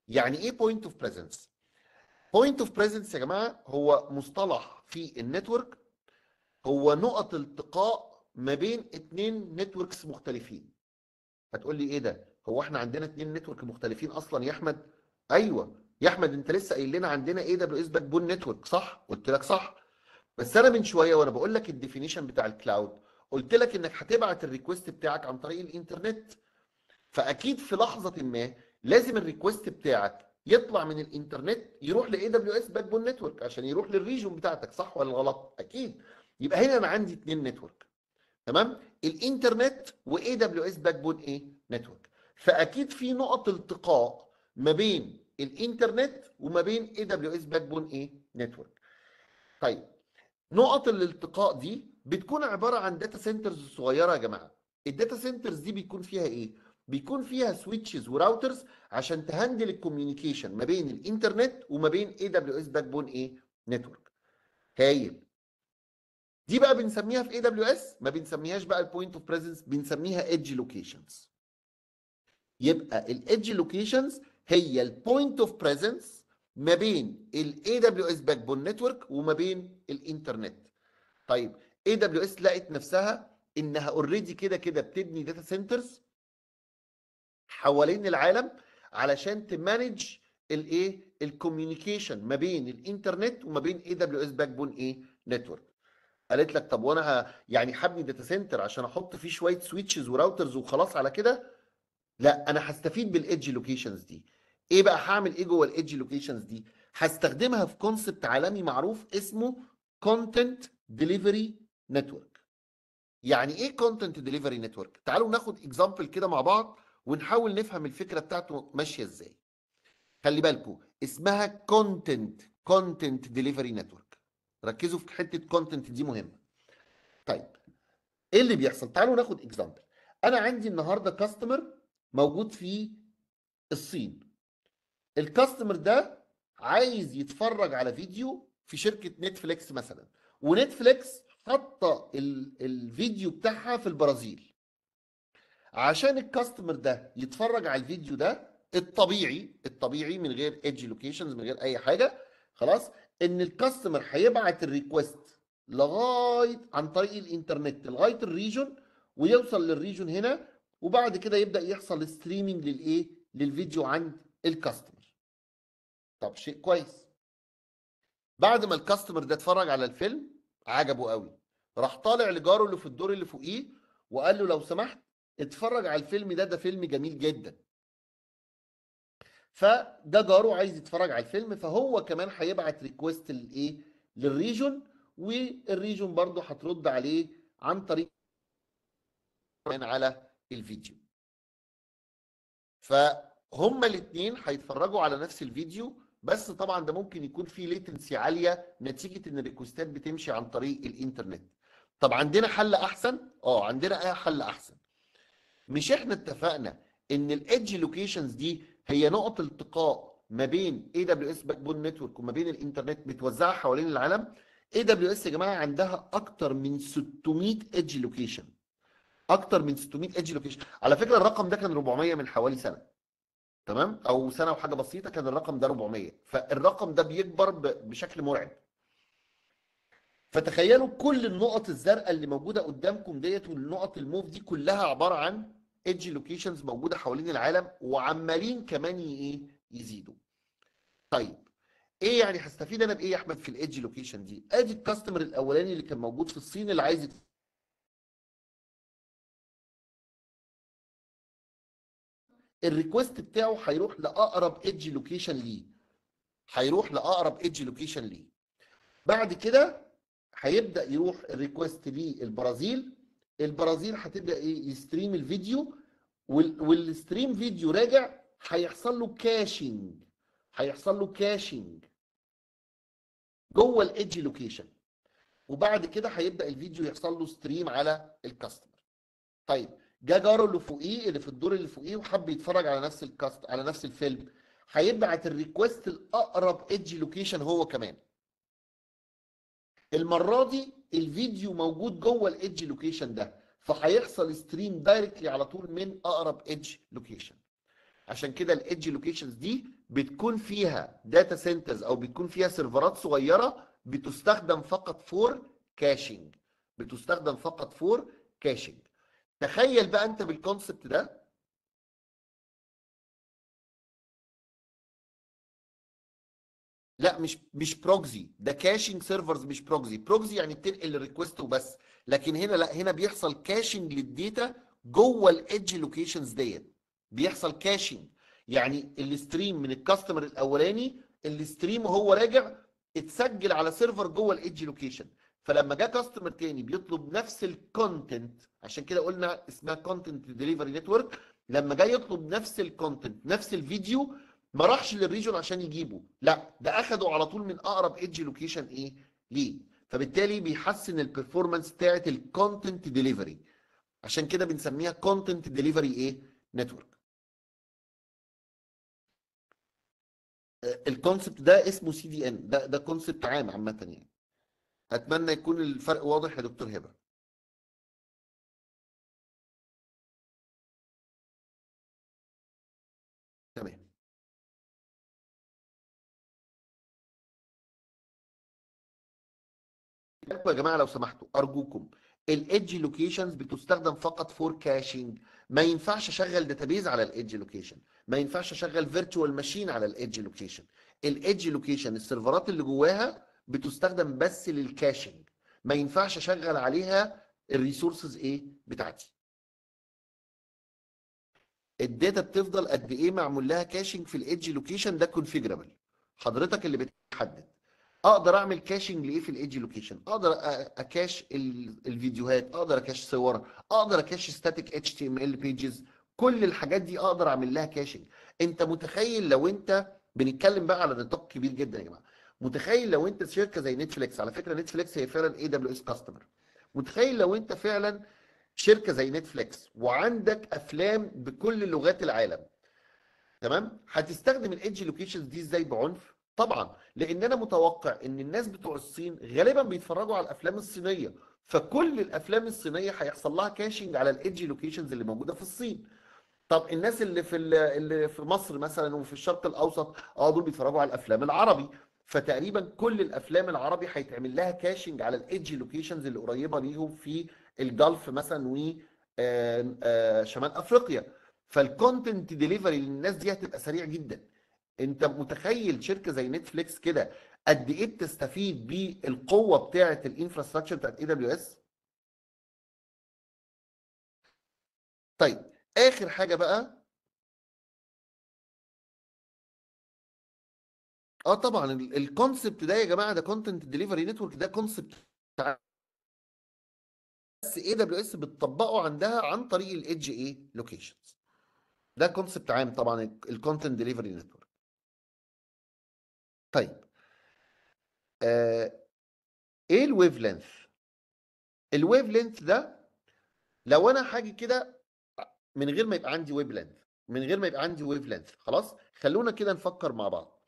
يعني ايه بوينت اوف بريزنس بوينت اوف بريزنس يا جماعه هو مصطلح في النتورك هو نقط التقاء ما بين اثنين نتوركس مختلفين هتقول لي ايه ده هو احنا عندنا اثنين نتورك مختلفين اصلا يا احمد ايوه يا احمد انت لسه قايل لنا عندنا اي دبليو اس باك بون نتورك صح قلت لك صح بس انا من شويه وانا بقول لك الديفينيشن بتاع الكلاود قلت لك انك هتبعت الريكوست بتاعك عن طريق الانترنت فاكيد في لحظه ما لازم الريكوست بتاعك يطلع من الانترنت يروح لاي دبليو اس باك بون نتورك عشان يروح للريجون بتاعتك صح ولا غلط اكيد يبقى هنا انا عندي اثنين نتورك تمام الانترنت واي دبليو اس باك بون ايه نتورك فاكيد في نقط التقاء ما بين الانترنت وما بين اي دبليو اس باك بون ايه نتورك طيب نقط الالتقاء دي بتكون عباره عن داتا سنترز صغيره يا جماعه الداتا سنترز دي بيكون فيها ايه بيكون فيها سويتشز وراوترز عشان تهندل الكوميونيكيشن ما بين الانترنت وما بين اي دبليو اس باك بون ايه نتورك هايل دي بقى بنسميها في اي دبليو اس ما بنسميهاش بقى البوينت اوف بريزنس بنسميها ايدج لوكيشنز يبقى الايدج لوكيشنز هي البوينت اوف بريزنس ما بين الاي دبليو اس باك بون نتورك وما بين الانترنت طيب اي دبليو اس لقت نفسها انها اوريدي كده كده بتبني داتا سنترز حوالين العالم علشان تمانج الايه الكوميونيكيشن ما بين الانترنت وما بين اي دبليو اس باك بون ايه نتورك قالت لك طب وانا يعني هبني داتا سنتر عشان احط فيه شويه سويتشز وراوترز وخلاص على كده لا انا هستفيد بالايدج لوكيشنز دي ايه بقى هعمل ايه جوه الايدج لوكيشنز دي هستخدمها في كونسبت عالمي معروف اسمه كونتنت ديليفري نتورك يعني ايه كونتنت ديليفري نتورك تعالوا ناخد اكزامبل كده مع بعض ونحاول نفهم الفكره بتاعته ماشيه ازاي خلي بالكم اسمها كونتنت كونتنت ديليفري نتورك ركزوا في حته كونتنت دي مهمه طيب ايه اللي بيحصل تعالوا ناخد اكزامبل انا عندي النهارده كاستمر موجود في الصين الكاستمر ده عايز يتفرج على فيديو في شركه نتفليكس مثلا ونتفليكس حاطه الفيديو بتاعها في البرازيل عشان الكاستمر ده يتفرج على الفيديو ده الطبيعي الطبيعي من غير ايدج لوكيشنز من غير اي حاجه خلاص ان الكاستمر هيبعت الريكوست لغايه عن طريق الانترنت لغايه الريجون ويوصل للريجون هنا وبعد كده يبدا يحصل ستريمنج للايه للفيديو عند الكاستمر طب شيء كويس بعد ما الكاستمر ده اتفرج على الفيلم عجبه قوي راح طالع لجاره اللي في الدور اللي فوقيه وقال له لو سمحت اتفرج على الفيلم ده ده فيلم جميل جدا فده جاره عايز يتفرج على الفيلم فهو كمان هيبعت ريكويست للايه للريجون والريجون برضو هترد عليه عن طريق كمان على الفيديو فهما الاثنين هيتفرجوا على نفس الفيديو بس طبعا ده ممكن يكون فيه ليتنسي عاليه نتيجه ان الريكوستات بتمشي عن طريق الانترنت طب عندنا حل احسن اه عندنا حل احسن مش احنا اتفقنا ان الادج لوكيشنز دي هي نقط التقاء ما بين اي دبليو اس باك بون نتورك وما بين الانترنت متوزعه حوالين العالم اي دبليو اس يا جماعه عندها اكتر من 600 ادج لوكيشن اكتر من 600 ادج لوكيشن على فكره الرقم ده كان 400 من حوالي سنه تمام او سنه وحاجه بسيطه كان الرقم ده 400 فالرقم ده بيكبر بشكل مرعب فتخيلوا كل النقط الزرقاء اللي موجوده قدامكم ديت والنقط الموف دي كلها عباره عن ايدج لوكيشنز موجوده حوالين العالم وعمالين كمان ايه يزيدوا. طيب ايه يعني هستفيد انا بايه يا احمد في الايدج لوكيشن دي؟ ادي الكاستمر الاولاني اللي كان موجود في الصين اللي عايز الريكوست بتاعه هيروح لاقرب ايدج لوكيشن ليه. هيروح لاقرب ايدج لوكيشن ليه. بعد كده هيبدا يروح الريكوست للبرازيل البرازيل هتبدا ايه يستريم الفيديو والستريم فيديو راجع هيحصل له كاشنج هيحصل له كاشنج جوه الايدج لوكيشن وبعد كده هيبدا الفيديو يحصل له ستريم على الكاستمر طيب جا جاره اللي فوقيه اللي في الدور اللي فوقيه وحب يتفرج على نفس الكاست على نفس الفيلم هيبعت الريكوست لاقرب ايدج لوكيشن هو كمان المره دي الفيديو موجود جوه الايدج لوكيشن ده فهيحصل ستريم دايركتلي على طول من اقرب ايدج لوكيشن عشان كده الايدج لوكيشنز دي بتكون فيها داتا سنترز او بتكون فيها سيرفرات صغيره بتستخدم فقط فور كاشنج بتستخدم فقط فور كاشنج تخيل بقى انت بالكونسبت ده لا مش مش بروكسي ده كاشنج سيرفرز مش بروكسي بروكسي يعني بتنقل الريكوست وبس لكن هنا لا هنا بيحصل كاشنج للديتا جوه الايدج لوكيشنز ديت بيحصل كاشنج يعني الستريم من الكاستمر الاولاني الستريم وهو راجع اتسجل على سيرفر جوه الايدج لوكيشن فلما جه كاستمر تاني بيطلب نفس الكونتنت عشان كده قلنا اسمها كونتنت ديليفري نتورك لما جه يطلب نفس الكونتنت نفس الفيديو ما راحش للريجون عشان يجيبه لا ده اخده على طول من اقرب ايدج لوكيشن ايه ليه فبالتالي بيحسن البرفورمانس بتاعه الكونتنت ديليفري عشان كده بنسميها كونتنت ديليفري ايه نتورك آه، الكونسبت ده اسمه سي دي ان ده ده كونسبت عام عامه يعني اتمنى يكون الفرق واضح يا دكتور هبه يا جماعه لو سمحتوا ارجوكم الايدج لوكيشنز بتستخدم فقط فور كاشنج ما ينفعش اشغل داتابيز على الايدج لوكيشن ما ينفعش اشغل فيرتشوال ماشين على الايدج لوكيشن الايدج لوكيشن السيرفرات اللي جواها بتستخدم بس للكاشنج ما ينفعش اشغل عليها الريسورسز ايه بتاعتي الداتا بتفضل قد ايه معمول لها كاشنج في الايدج لوكيشن ده كونفيجرابل حضرتك اللي بتحدد اقدر اعمل كاشنج لايه في الايدج لوكيشن اقدر اكاش الفيديوهات اقدر اكاش صور اقدر اكاش ستاتيك اتش تي ام ال بيجز كل الحاجات دي اقدر اعمل لها كاشنج انت متخيل لو انت بنتكلم بقى على نطاق كبير جدا يا جماعه متخيل لو انت شركه زي نتفليكس على فكره نتفليكس هي فعلا اي دبليو اس كاستمر متخيل لو انت فعلا شركه زي نتفليكس وعندك افلام بكل لغات العالم تمام هتستخدم الايدج لوكيشنز دي ازاي بعنف طبعا لان انا متوقع ان الناس بتوع الصين غالبا بيتفرجوا على الافلام الصينيه فكل الافلام الصينيه هيحصل لها كاشنج على الايدج لوكيشنز اللي موجوده في الصين طب الناس اللي في اللي في مصر مثلا وفي الشرق الاوسط اه دول بيتفرجوا على الافلام العربي فتقريبا كل الافلام العربي هيتعمل لها كاشنج على الايدج لوكيشنز اللي قريبه ليهم في الجلف مثلا و آه، آه، شمال افريقيا فالكونتنت ديليفري للناس دي هتبقى سريع جدا انت متخيل شركه زي نتفليكس كده قد ايه بتستفيد بالقوه بتاعه الانفراستراكشر بتاعت اي دبليو اس طيب اخر حاجه بقى اه طبعا الكونسبت ده يا جماعه ده كونتنت ديليفري نتورك ده كونسبت بس اي دبليو اس بتطبقه عندها عن طريق الايدج ايه لوكيشنز ده كونسبت عام طبعا الكونتنت ديليفري نتورك طيب آه ايه الويف لينث الويف لينث ده لو انا حاجه كده من غير ما يبقى عندي ويف لينث من غير ما يبقى عندي ويف لينث خلاص خلونا كده نفكر مع بعض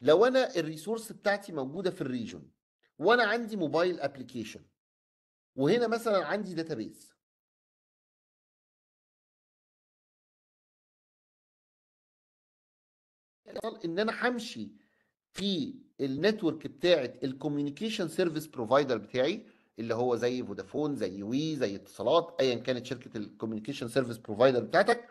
لو انا الريسورس بتاعتي موجوده في الريجون وانا عندي موبايل ابلكيشن وهنا مثلا عندي داتابيز ان انا همشي في النتورك بتاعت الكوميونيكيشن سيرفيس بروفايدر بتاعي اللي هو زي فودافون زي وي زي اتصالات ايا كانت شركه الكوميونيكيشن سيرفيس بروفايدر بتاعتك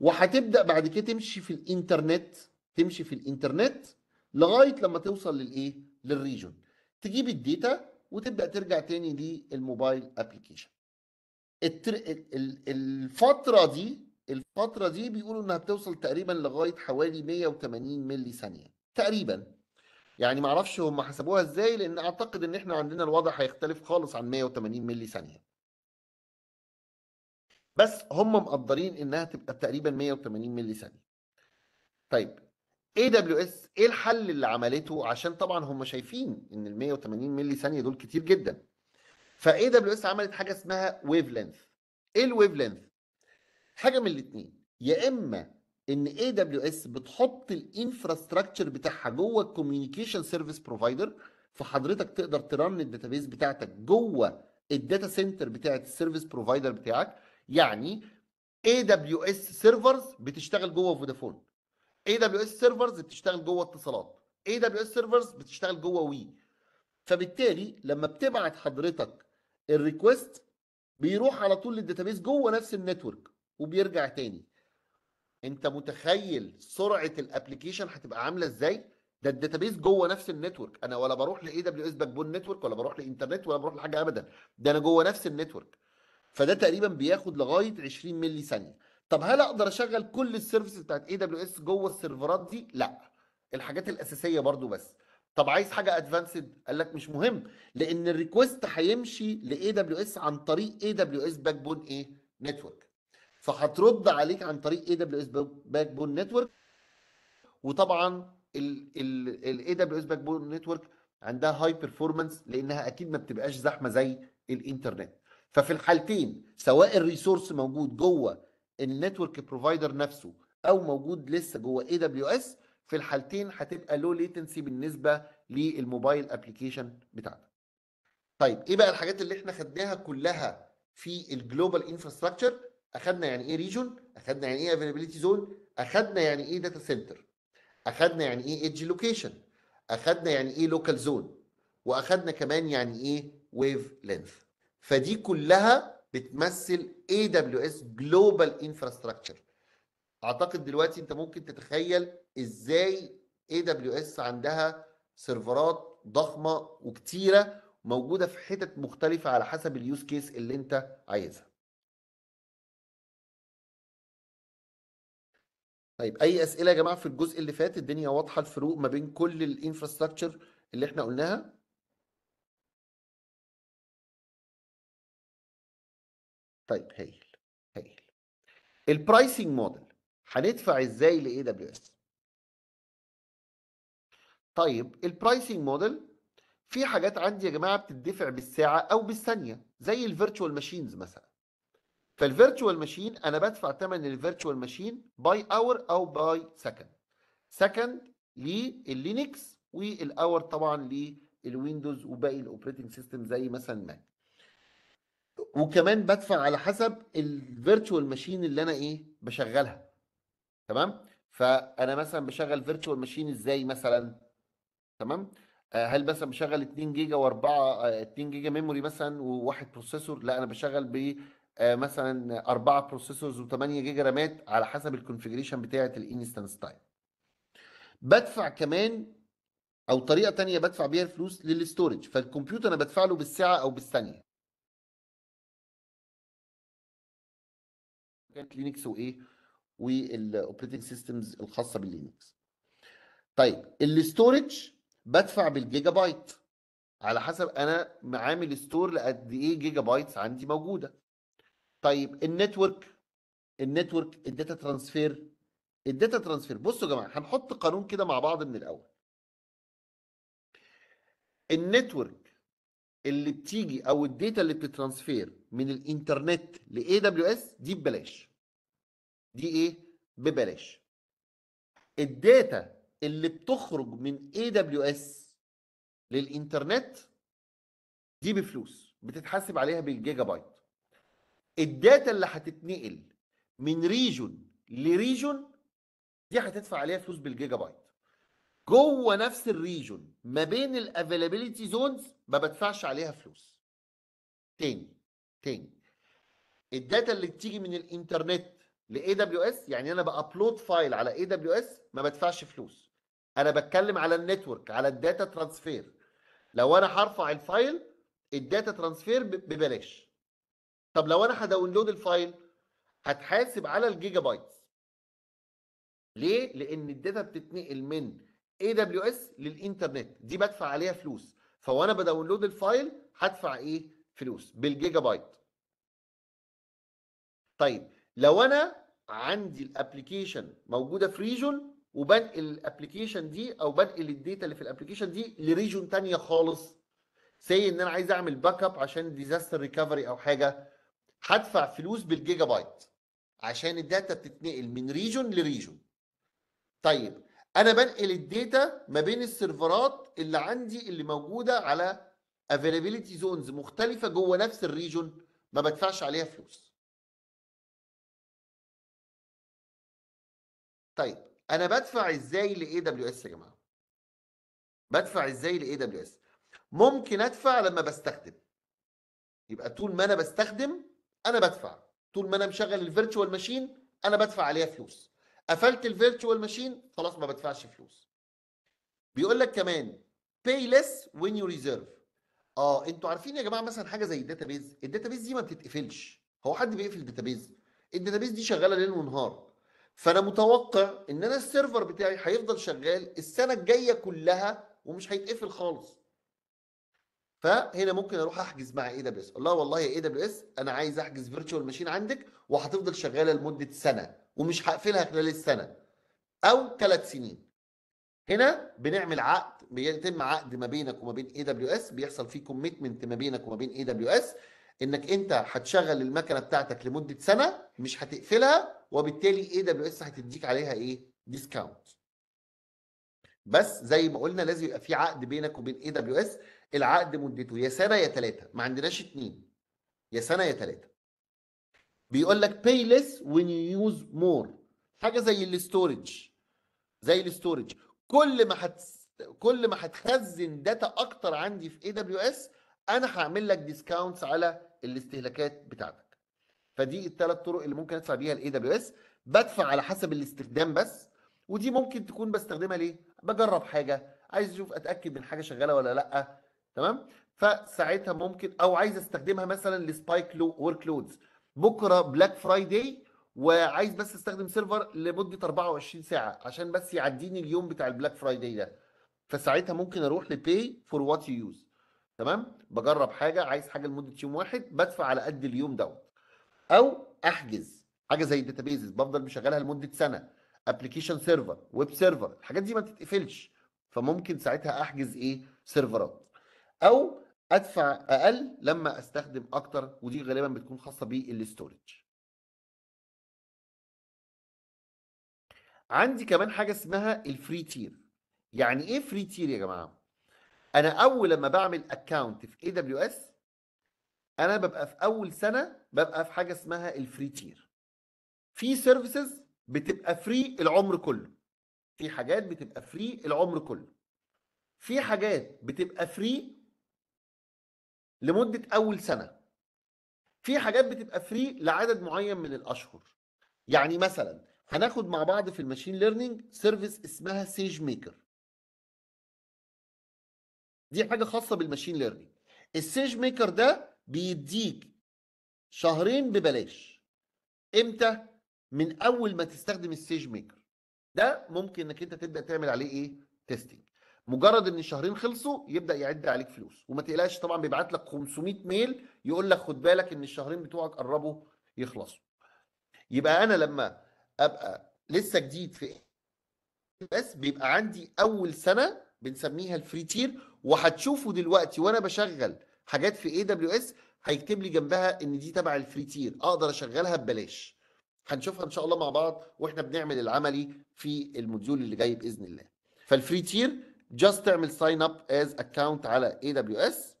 وهتبدا بعد كده تمشي في الانترنت تمشي في الانترنت لغايه لما توصل للايه للريجون تجيب الداتا وتبدا ترجع تاني للموبايل ابلكيشن الفتره دي الفتره دي بيقولوا انها بتوصل تقريبا لغايه حوالي 180 ملي ثانيه تقريبا يعني ما اعرفش هم حسبوها ازاي لان اعتقد ان احنا عندنا الوضع هيختلف خالص عن 180 مللي ثانيه بس هم مقدرين انها تبقى تقريبا 180 مللي ثانيه طيب اي دبليو اس ايه الحل اللي عملته عشان طبعا هم شايفين ان ال 180 مللي ثانيه دول كتير جدا فاي دبليو اس عملت حاجه اسمها ويف لينث ايه الويف لينث حاجه من الاثنين يا اما ان اي دبليو اس بتحط الانفراستراكشر بتاعها جوه الكوميونيكيشن سيرفيس بروفايدر فحضرتك تقدر ترن الداتابيز بتاعتك جوه الداتا سنتر بتاعت السيرفيس بروفايدر بتاعك يعني اي دبليو اس سيرفرز بتشتغل جوه فودافون اي دبليو اس سيرفرز بتشتغل جوه اتصالات اي دبليو اس سيرفرز بتشتغل جوه وي فبالتالي لما بتبعت حضرتك الريكوست بيروح على طول للداتابيز جوه نفس النتورك وبيرجع تاني انت متخيل سرعه الابلكيشن هتبقى عامله ازاي ده الداتابيس جوه نفس النتورك انا ولا بروح لاي دبليو اس بون نتورك ولا بروح لانترنت ولا بروح لحاجه ابدا ده انا جوه نفس النتورك فده تقريبا بياخد لغايه 20 ملي ثانيه طب هل اقدر اشغل كل السيرفيسز بتاعت اي دبليو اس جوه السيرفرات دي لا الحاجات الاساسيه برضو بس طب عايز حاجه ادفانسد قال لك مش مهم لان الريكوست هيمشي لاي دبليو اس عن طريق اي دبليو اس باك بون ايه نتورك فهترد عليك عن طريق اي دبليو اس باك بون نتورك وطبعا الاي دبليو اس باك بون نتورك عندها هاي بيرفورمانس لانها اكيد ما بتبقاش زحمه زي الانترنت ففي الحالتين سواء الريسورس موجود جوه النتورك بروفايدر نفسه او موجود لسه جوه اي دبليو اس في الحالتين هتبقى لو ليتنسي بالنسبه للموبايل ابلكيشن بتاعتك طيب ايه بقى الحاجات اللي احنا خدناها كلها في الجلوبال انفراستراكشر اخدنا يعني ايه ريجون اخدنا يعني ايه افيلابيلتي زون اخدنا يعني ايه داتا سنتر اخدنا يعني ايه ايدج لوكيشن اخدنا يعني ايه لوكال زون واخدنا كمان يعني ايه ويف لينث فدي كلها بتمثل اي دبليو اس جلوبال انفراستراكشر اعتقد دلوقتي انت ممكن تتخيل ازاي اي دبليو اس عندها سيرفرات ضخمه وكتيره موجوده في حتت مختلفه على حسب اليوز كيس اللي انت عايزها طيب اي اسئله يا جماعه في الجزء اللي فات الدنيا واضحه الفروق ما بين كل الانفراستراكشر اللي احنا قلناها طيب هايل هايل البرايسنج موديل هندفع ازاي لاي دبليو اس طيب البرايسنج موديل في حاجات عندي يا جماعه بتدفع بالساعه او بالثانيه زي الفيرتشوال ماشينز مثلا فالفيرتشوال ماشين انا بدفع ثمن الفيرتشوال ماشين باي اور او باي سكند سكند لللينكس والاور طبعا للويندوز وباقي الاوبريتنج سيستم زي مثلا ماك وكمان بدفع على حسب الفيرتشوال ماشين اللي انا ايه بشغلها تمام فانا مثلا بشغل فيرتشوال ماشين ازاي مثلا تمام آه، هل مثلا بشغل 2 جيجا و4 2 آه، جيجا ميموري مثلا وواحد بروسيسور لا انا بشغل ب آه، مثلا اربعه بروسيسورز و8 جيجا رامات على حسب الكونفجريشن بتاعه الانستنس تايب بدفع كمان او طريقه تانية بدفع بيها الفلوس للاستورج فالكمبيوتر انا بدفع له بالساعه او بالثانيه كانت لينكس وايه والاوبريتنج سيستمز الخاصه باللينكس طيب الاستورج بدفع بالجيجا بايت على حسب انا عامل ستور لقد ايه جيجا بايتس عندي موجوده طيب النتورك النتورك الداتا ترانسفير الداتا ترانسفير بصوا يا جماعه هنحط قانون كده مع بعض من الاول النتورك اللي بتيجي او الداتا اللي بتترانسفير من الانترنت اي دبليو اس دي ببلاش دي ايه ببلاش الداتا اللي بتخرج من اي دبليو اس للانترنت دي بفلوس بتتحاسب عليها بالجيجا بايت الداتا اللي هتتنقل من ريجون لريجون دي هتدفع عليها فلوس بالجيجا بايت جوه نفس الريجون ما بين الافيلابيلتي زونز ما بدفعش عليها فلوس تاني تاني الداتا اللي بتيجي من الانترنت لاي دبليو اس يعني انا بابلود فايل على اي دبليو اس ما بدفعش فلوس انا بتكلم على النتورك على الداتا ترانسفير لو انا هرفع الفايل الداتا ترانسفير ببلاش طب لو انا هداونلود الفايل هتحاسب على الجيجا بايت ليه؟ لان الداتا بتتنقل من اي دبليو اس للانترنت دي بدفع عليها فلوس فوانا بداونلود الفايل هدفع ايه؟ فلوس بالجيجا بايت طيب لو انا عندي الابلكيشن موجوده في ريجون وبنقل الابلكيشن دي او بنقل الداتا اللي في الابلكيشن دي لريجون ثانيه خالص سي ان انا عايز اعمل باك اب عشان ديزاستر ريكفري او حاجه هدفع فلوس بالجيجا بايت عشان الداتا بتتنقل من ريجون لريجون طيب انا بنقل الداتا ما بين السيرفرات اللي عندي اللي موجوده على افيلابيلتي زونز مختلفه جوه نفس الريجون ما بدفعش عليها فلوس طيب انا بدفع ازاي لاي دبليو اس يا جماعه بدفع ازاي لاي دبليو اس ممكن ادفع لما بستخدم يبقى طول ما انا بستخدم انا بدفع طول ما انا مشغل الفيرتشوال ماشين انا بدفع عليها فلوس قفلت الفيرتشوال ماشين خلاص ما بدفعش فلوس بيقول لك كمان pay less when you reserve اه انتوا عارفين يا جماعه مثلا حاجه زي الداتابيز الداتابيز دي ما بتتقفلش هو حد بيقفل الداتابيز الداتابيز دي شغاله ليل ونهار فانا متوقع ان انا السيرفر بتاعي هيفضل شغال السنه الجايه كلها ومش هيتقفل خالص فهنا ممكن اروح احجز مع اي دبليو اس اقول لها والله يا اي دبليو اس انا عايز احجز فيرتشوال ماشين عندك وهتفضل شغاله لمده سنه ومش هقفلها خلال السنه او ثلاث سنين هنا بنعمل عقد بيتم عقد ما بينك وما بين اي دبليو اس بيحصل فيه كوميتمنت ما بينك وما بين اي دبليو اس انك انت هتشغل المكنه بتاعتك لمده سنه مش هتقفلها وبالتالي اي دبليو اس هتديك عليها ايه ديسكاونت بس زي ما قلنا لازم يبقى في عقد بينك وبين اي دبليو اس العقد مدته يا سنه يا ثلاثه ما عندناش اثنين يا سنه يا ثلاثه بيقول لك pay less when you use more حاجه زي الاستورج زي الاستورج كل ما هت كل ما هتخزن داتا اكتر عندي في اي دبليو اس انا هعمل لك ديسكاونتس على الاستهلاكات بتاعتك فدي الثلاث طرق اللي ممكن ادفع بيها الاي دبليو اس بدفع على حسب الاستخدام بس ودي ممكن تكون بستخدمها ليه؟ بجرب حاجه عايز اشوف اتاكد من حاجه شغاله ولا لا تمام؟ فساعتها ممكن او عايز استخدمها مثلا لسبايك لو ورك لودز بكره بلاك فرايداي وعايز بس استخدم سيرفر لمده 24 ساعه عشان بس يعديني اليوم بتاع البلاك فرايداي ده فساعتها ممكن اروح لباي فور وات يو يوز تمام بجرب حاجه عايز حاجه لمده يوم واحد بدفع على قد اليوم دوت او احجز حاجه زي الداتابيزز بفضل مشغلها لمده سنه ابلكيشن سيرفر ويب سيرفر الحاجات دي ما تتقفلش فممكن ساعتها احجز ايه سيرفرات او ادفع اقل لما استخدم اكتر ودي غالبا بتكون خاصه بالاستورج عندي كمان حاجه اسمها الفري تير يعني ايه فري تير يا جماعه انا اول لما بعمل اكونت في اي دبليو اس انا ببقى في اول سنه ببقى في حاجه اسمها الفري تير في سيرفيسز بتبقى فري العمر كله في حاجات بتبقى فري العمر كله في حاجات بتبقى فري لمده اول سنه في حاجات بتبقى فري لعدد معين من الاشهر يعني مثلا هناخد مع بعض في الماشين ليرنينج سيرفيس اسمها سيج ميكر دي حاجه خاصه بالماشين ليرنينج السيج ميكر ده بيديك شهرين ببلاش امتى من اول ما تستخدم السيج ميكر ده ممكن انك انت تبدا تعمل عليه ايه تيستنج مجرد ان الشهرين خلصوا يبدا يعد عليك فلوس وما تقلقش طبعا بيبعت لك 500 ميل يقول لك خد بالك ان الشهرين بتوعك قربوا يخلصوا يبقى انا لما ابقى لسه جديد في بس بيبقى عندي اول سنه بنسميها الفري تير وهتشوفوا دلوقتي وانا بشغل حاجات في اي دبليو اس هيكتب لي جنبها ان دي تبع الفري تير اقدر اشغلها ببلاش هنشوفها ان شاء الله مع بعض واحنا بنعمل العملي في الموديول اللي جاي باذن الله فالفري تير جاست تعمل ساين اب از اكونت على اي دبليو اس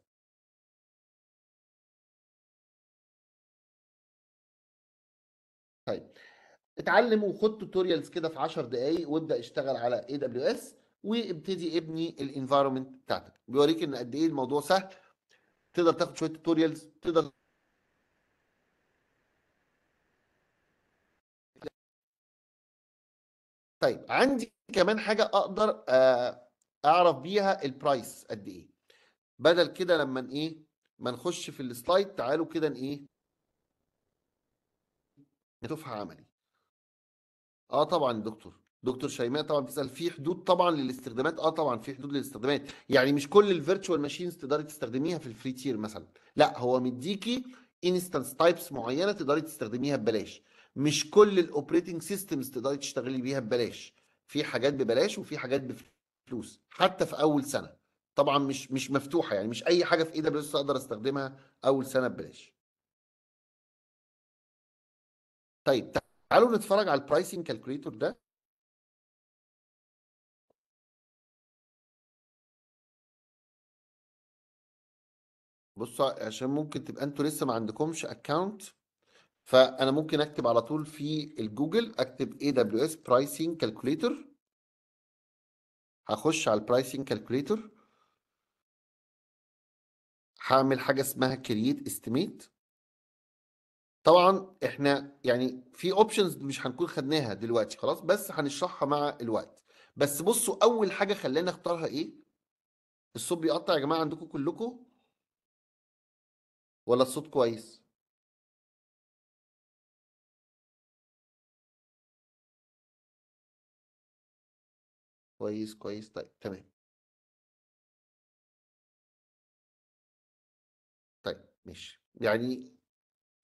طيب اتعلم وخد توتوريالز كده في 10 دقائق وابدا اشتغل على اي دبليو اس وابتدي ابني الانفايرمنت بتاعتك بيوريك ان قد ايه الموضوع سهل تقدر تاخد شويه توتوريالز تقدر طيب عندي كمان حاجه اقدر آه، اعرف بيها البرايس قد ايه بدل كده لما ايه ما نخش في السلايد تعالوا كده ايه نشوفها عملي اه طبعا دكتور دكتور شيماء طبعا بتسال في حدود طبعا للاستخدامات اه طبعا في حدود للاستخدامات يعني مش كل الفيرتشوال ماشينز تقدري تستخدميها في الفري تير مثلا لا هو مديكي انستنس تايبس معينه تقدري تستخدميها ببلاش مش كل الاوبريتنج سيستمز تقدري تشتغلي بيها ببلاش في حاجات ببلاش وفي حاجات بفلوس حتى في اول سنه طبعا مش مش مفتوحه يعني مش اي حاجه في اي دبليو اقدر استخدمها اول سنه ببلاش طيب تعالوا نتفرج على البرايسنج كالكوليتور ده بصوا عشان ممكن تبقى انتوا لسه ما عندكمش اكونت فانا ممكن اكتب على طول في الجوجل اكتب اي دبليو اس برايسنج كالكوليتر هخش على البرايسنج كالكوليتر هعمل حاجه اسمها كرييت استيميت طبعا احنا يعني في اوبشنز مش هنكون خدناها دلوقتي خلاص بس هنشرحها مع الوقت بس بصوا اول حاجه خلانا اختارها ايه الصوت بيقطع يا جماعه عندكم كلكم ولا الصوت كويس كويس كويس طيب تمام طيب ماشي يعني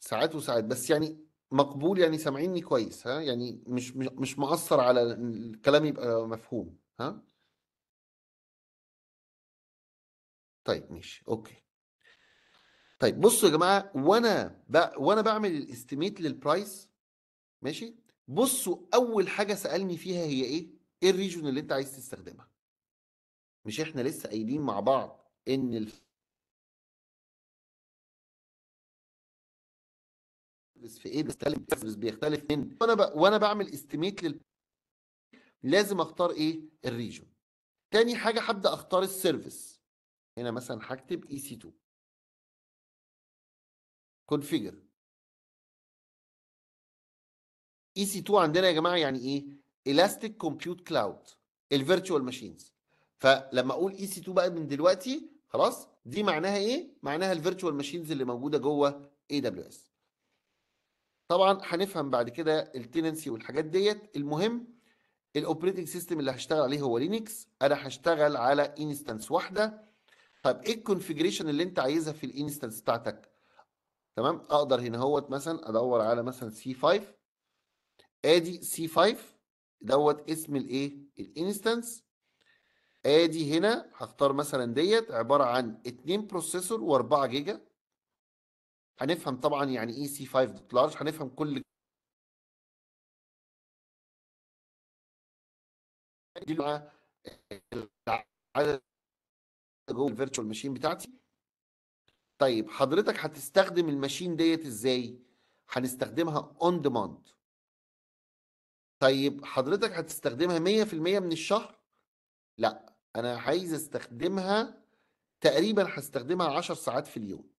ساعات وساعات بس يعني مقبول يعني سامعيني كويس ها يعني مش مش مأثر مقصر على الكلام يبقى مفهوم ها طيب ماشي اوكي طيب بصوا يا جماعه وانا وانا بعمل الاستيميت للبرايس ماشي بصوا اول حاجه سالني فيها هي ايه ايه الريجون اللي انت عايز تستخدمها مش احنا لسه قايلين مع بعض ان بس في ايه بيختلف بيختلف من وانا ب... وانا بعمل استيميت لل لازم اختار ايه الريجون تاني حاجه هبدا اختار السيرفيس هنا مثلا هكتب اي سي 2 كونفيجر اي سي 2 عندنا يا جماعه يعني ايه Compute Cloud كلاود الفيرتشوال ماشينز فلما اقول اي سي 2 بقى من دلوقتي خلاص دي معناها ايه معناها الفيرتشوال ماشينز اللي موجوده جوه اي دبليو اس طبعا هنفهم بعد كده التيننسي والحاجات ديت المهم الاوبريتنج سيستم اللي هشتغل عليه هو لينكس انا هشتغل على انستانس واحده طب ايه الكونفيجريشن اللي انت عايزها في الانستانس بتاعتك تمام اقدر هنا اهوت مثلا ادور على مثلا سي 5 ادي سي 5 دوت اسم الايه الانستنس ادي هنا هختار مثلا ديت عباره عن 2 بروسيسور و4 جيجا هنفهم طبعا يعني ايه سي 5 دوت لارج هنفهم كل دي مع العدد جوه الفيرتشوال ماشين بتاعتي طيب حضرتك هتستخدم الماشين ديت ازاي هنستخدمها اون ديماند طيب حضرتك هتستخدمها 100% من الشهر؟ لأ، أنا عايز أستخدمها تقريبًا هستخدمها 10 ساعات في اليوم.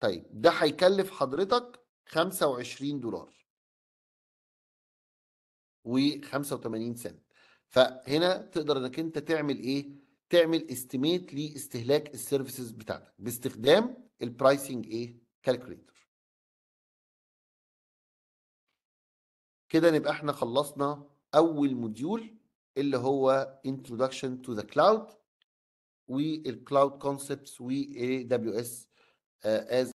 طيب، ده هيكلف حضرتك $25. دولار و85 سنت فهنا تقدر انك انت تعمل ايه؟ تعمل استيميت لاستهلاك السيرفيسز بتاعتك باستخدام البرايسنج ايه؟ كالكوليتر. كده نبقى احنا خلصنا اول موديول اللي هو introduction to the cloud والcloud concepts و AWS as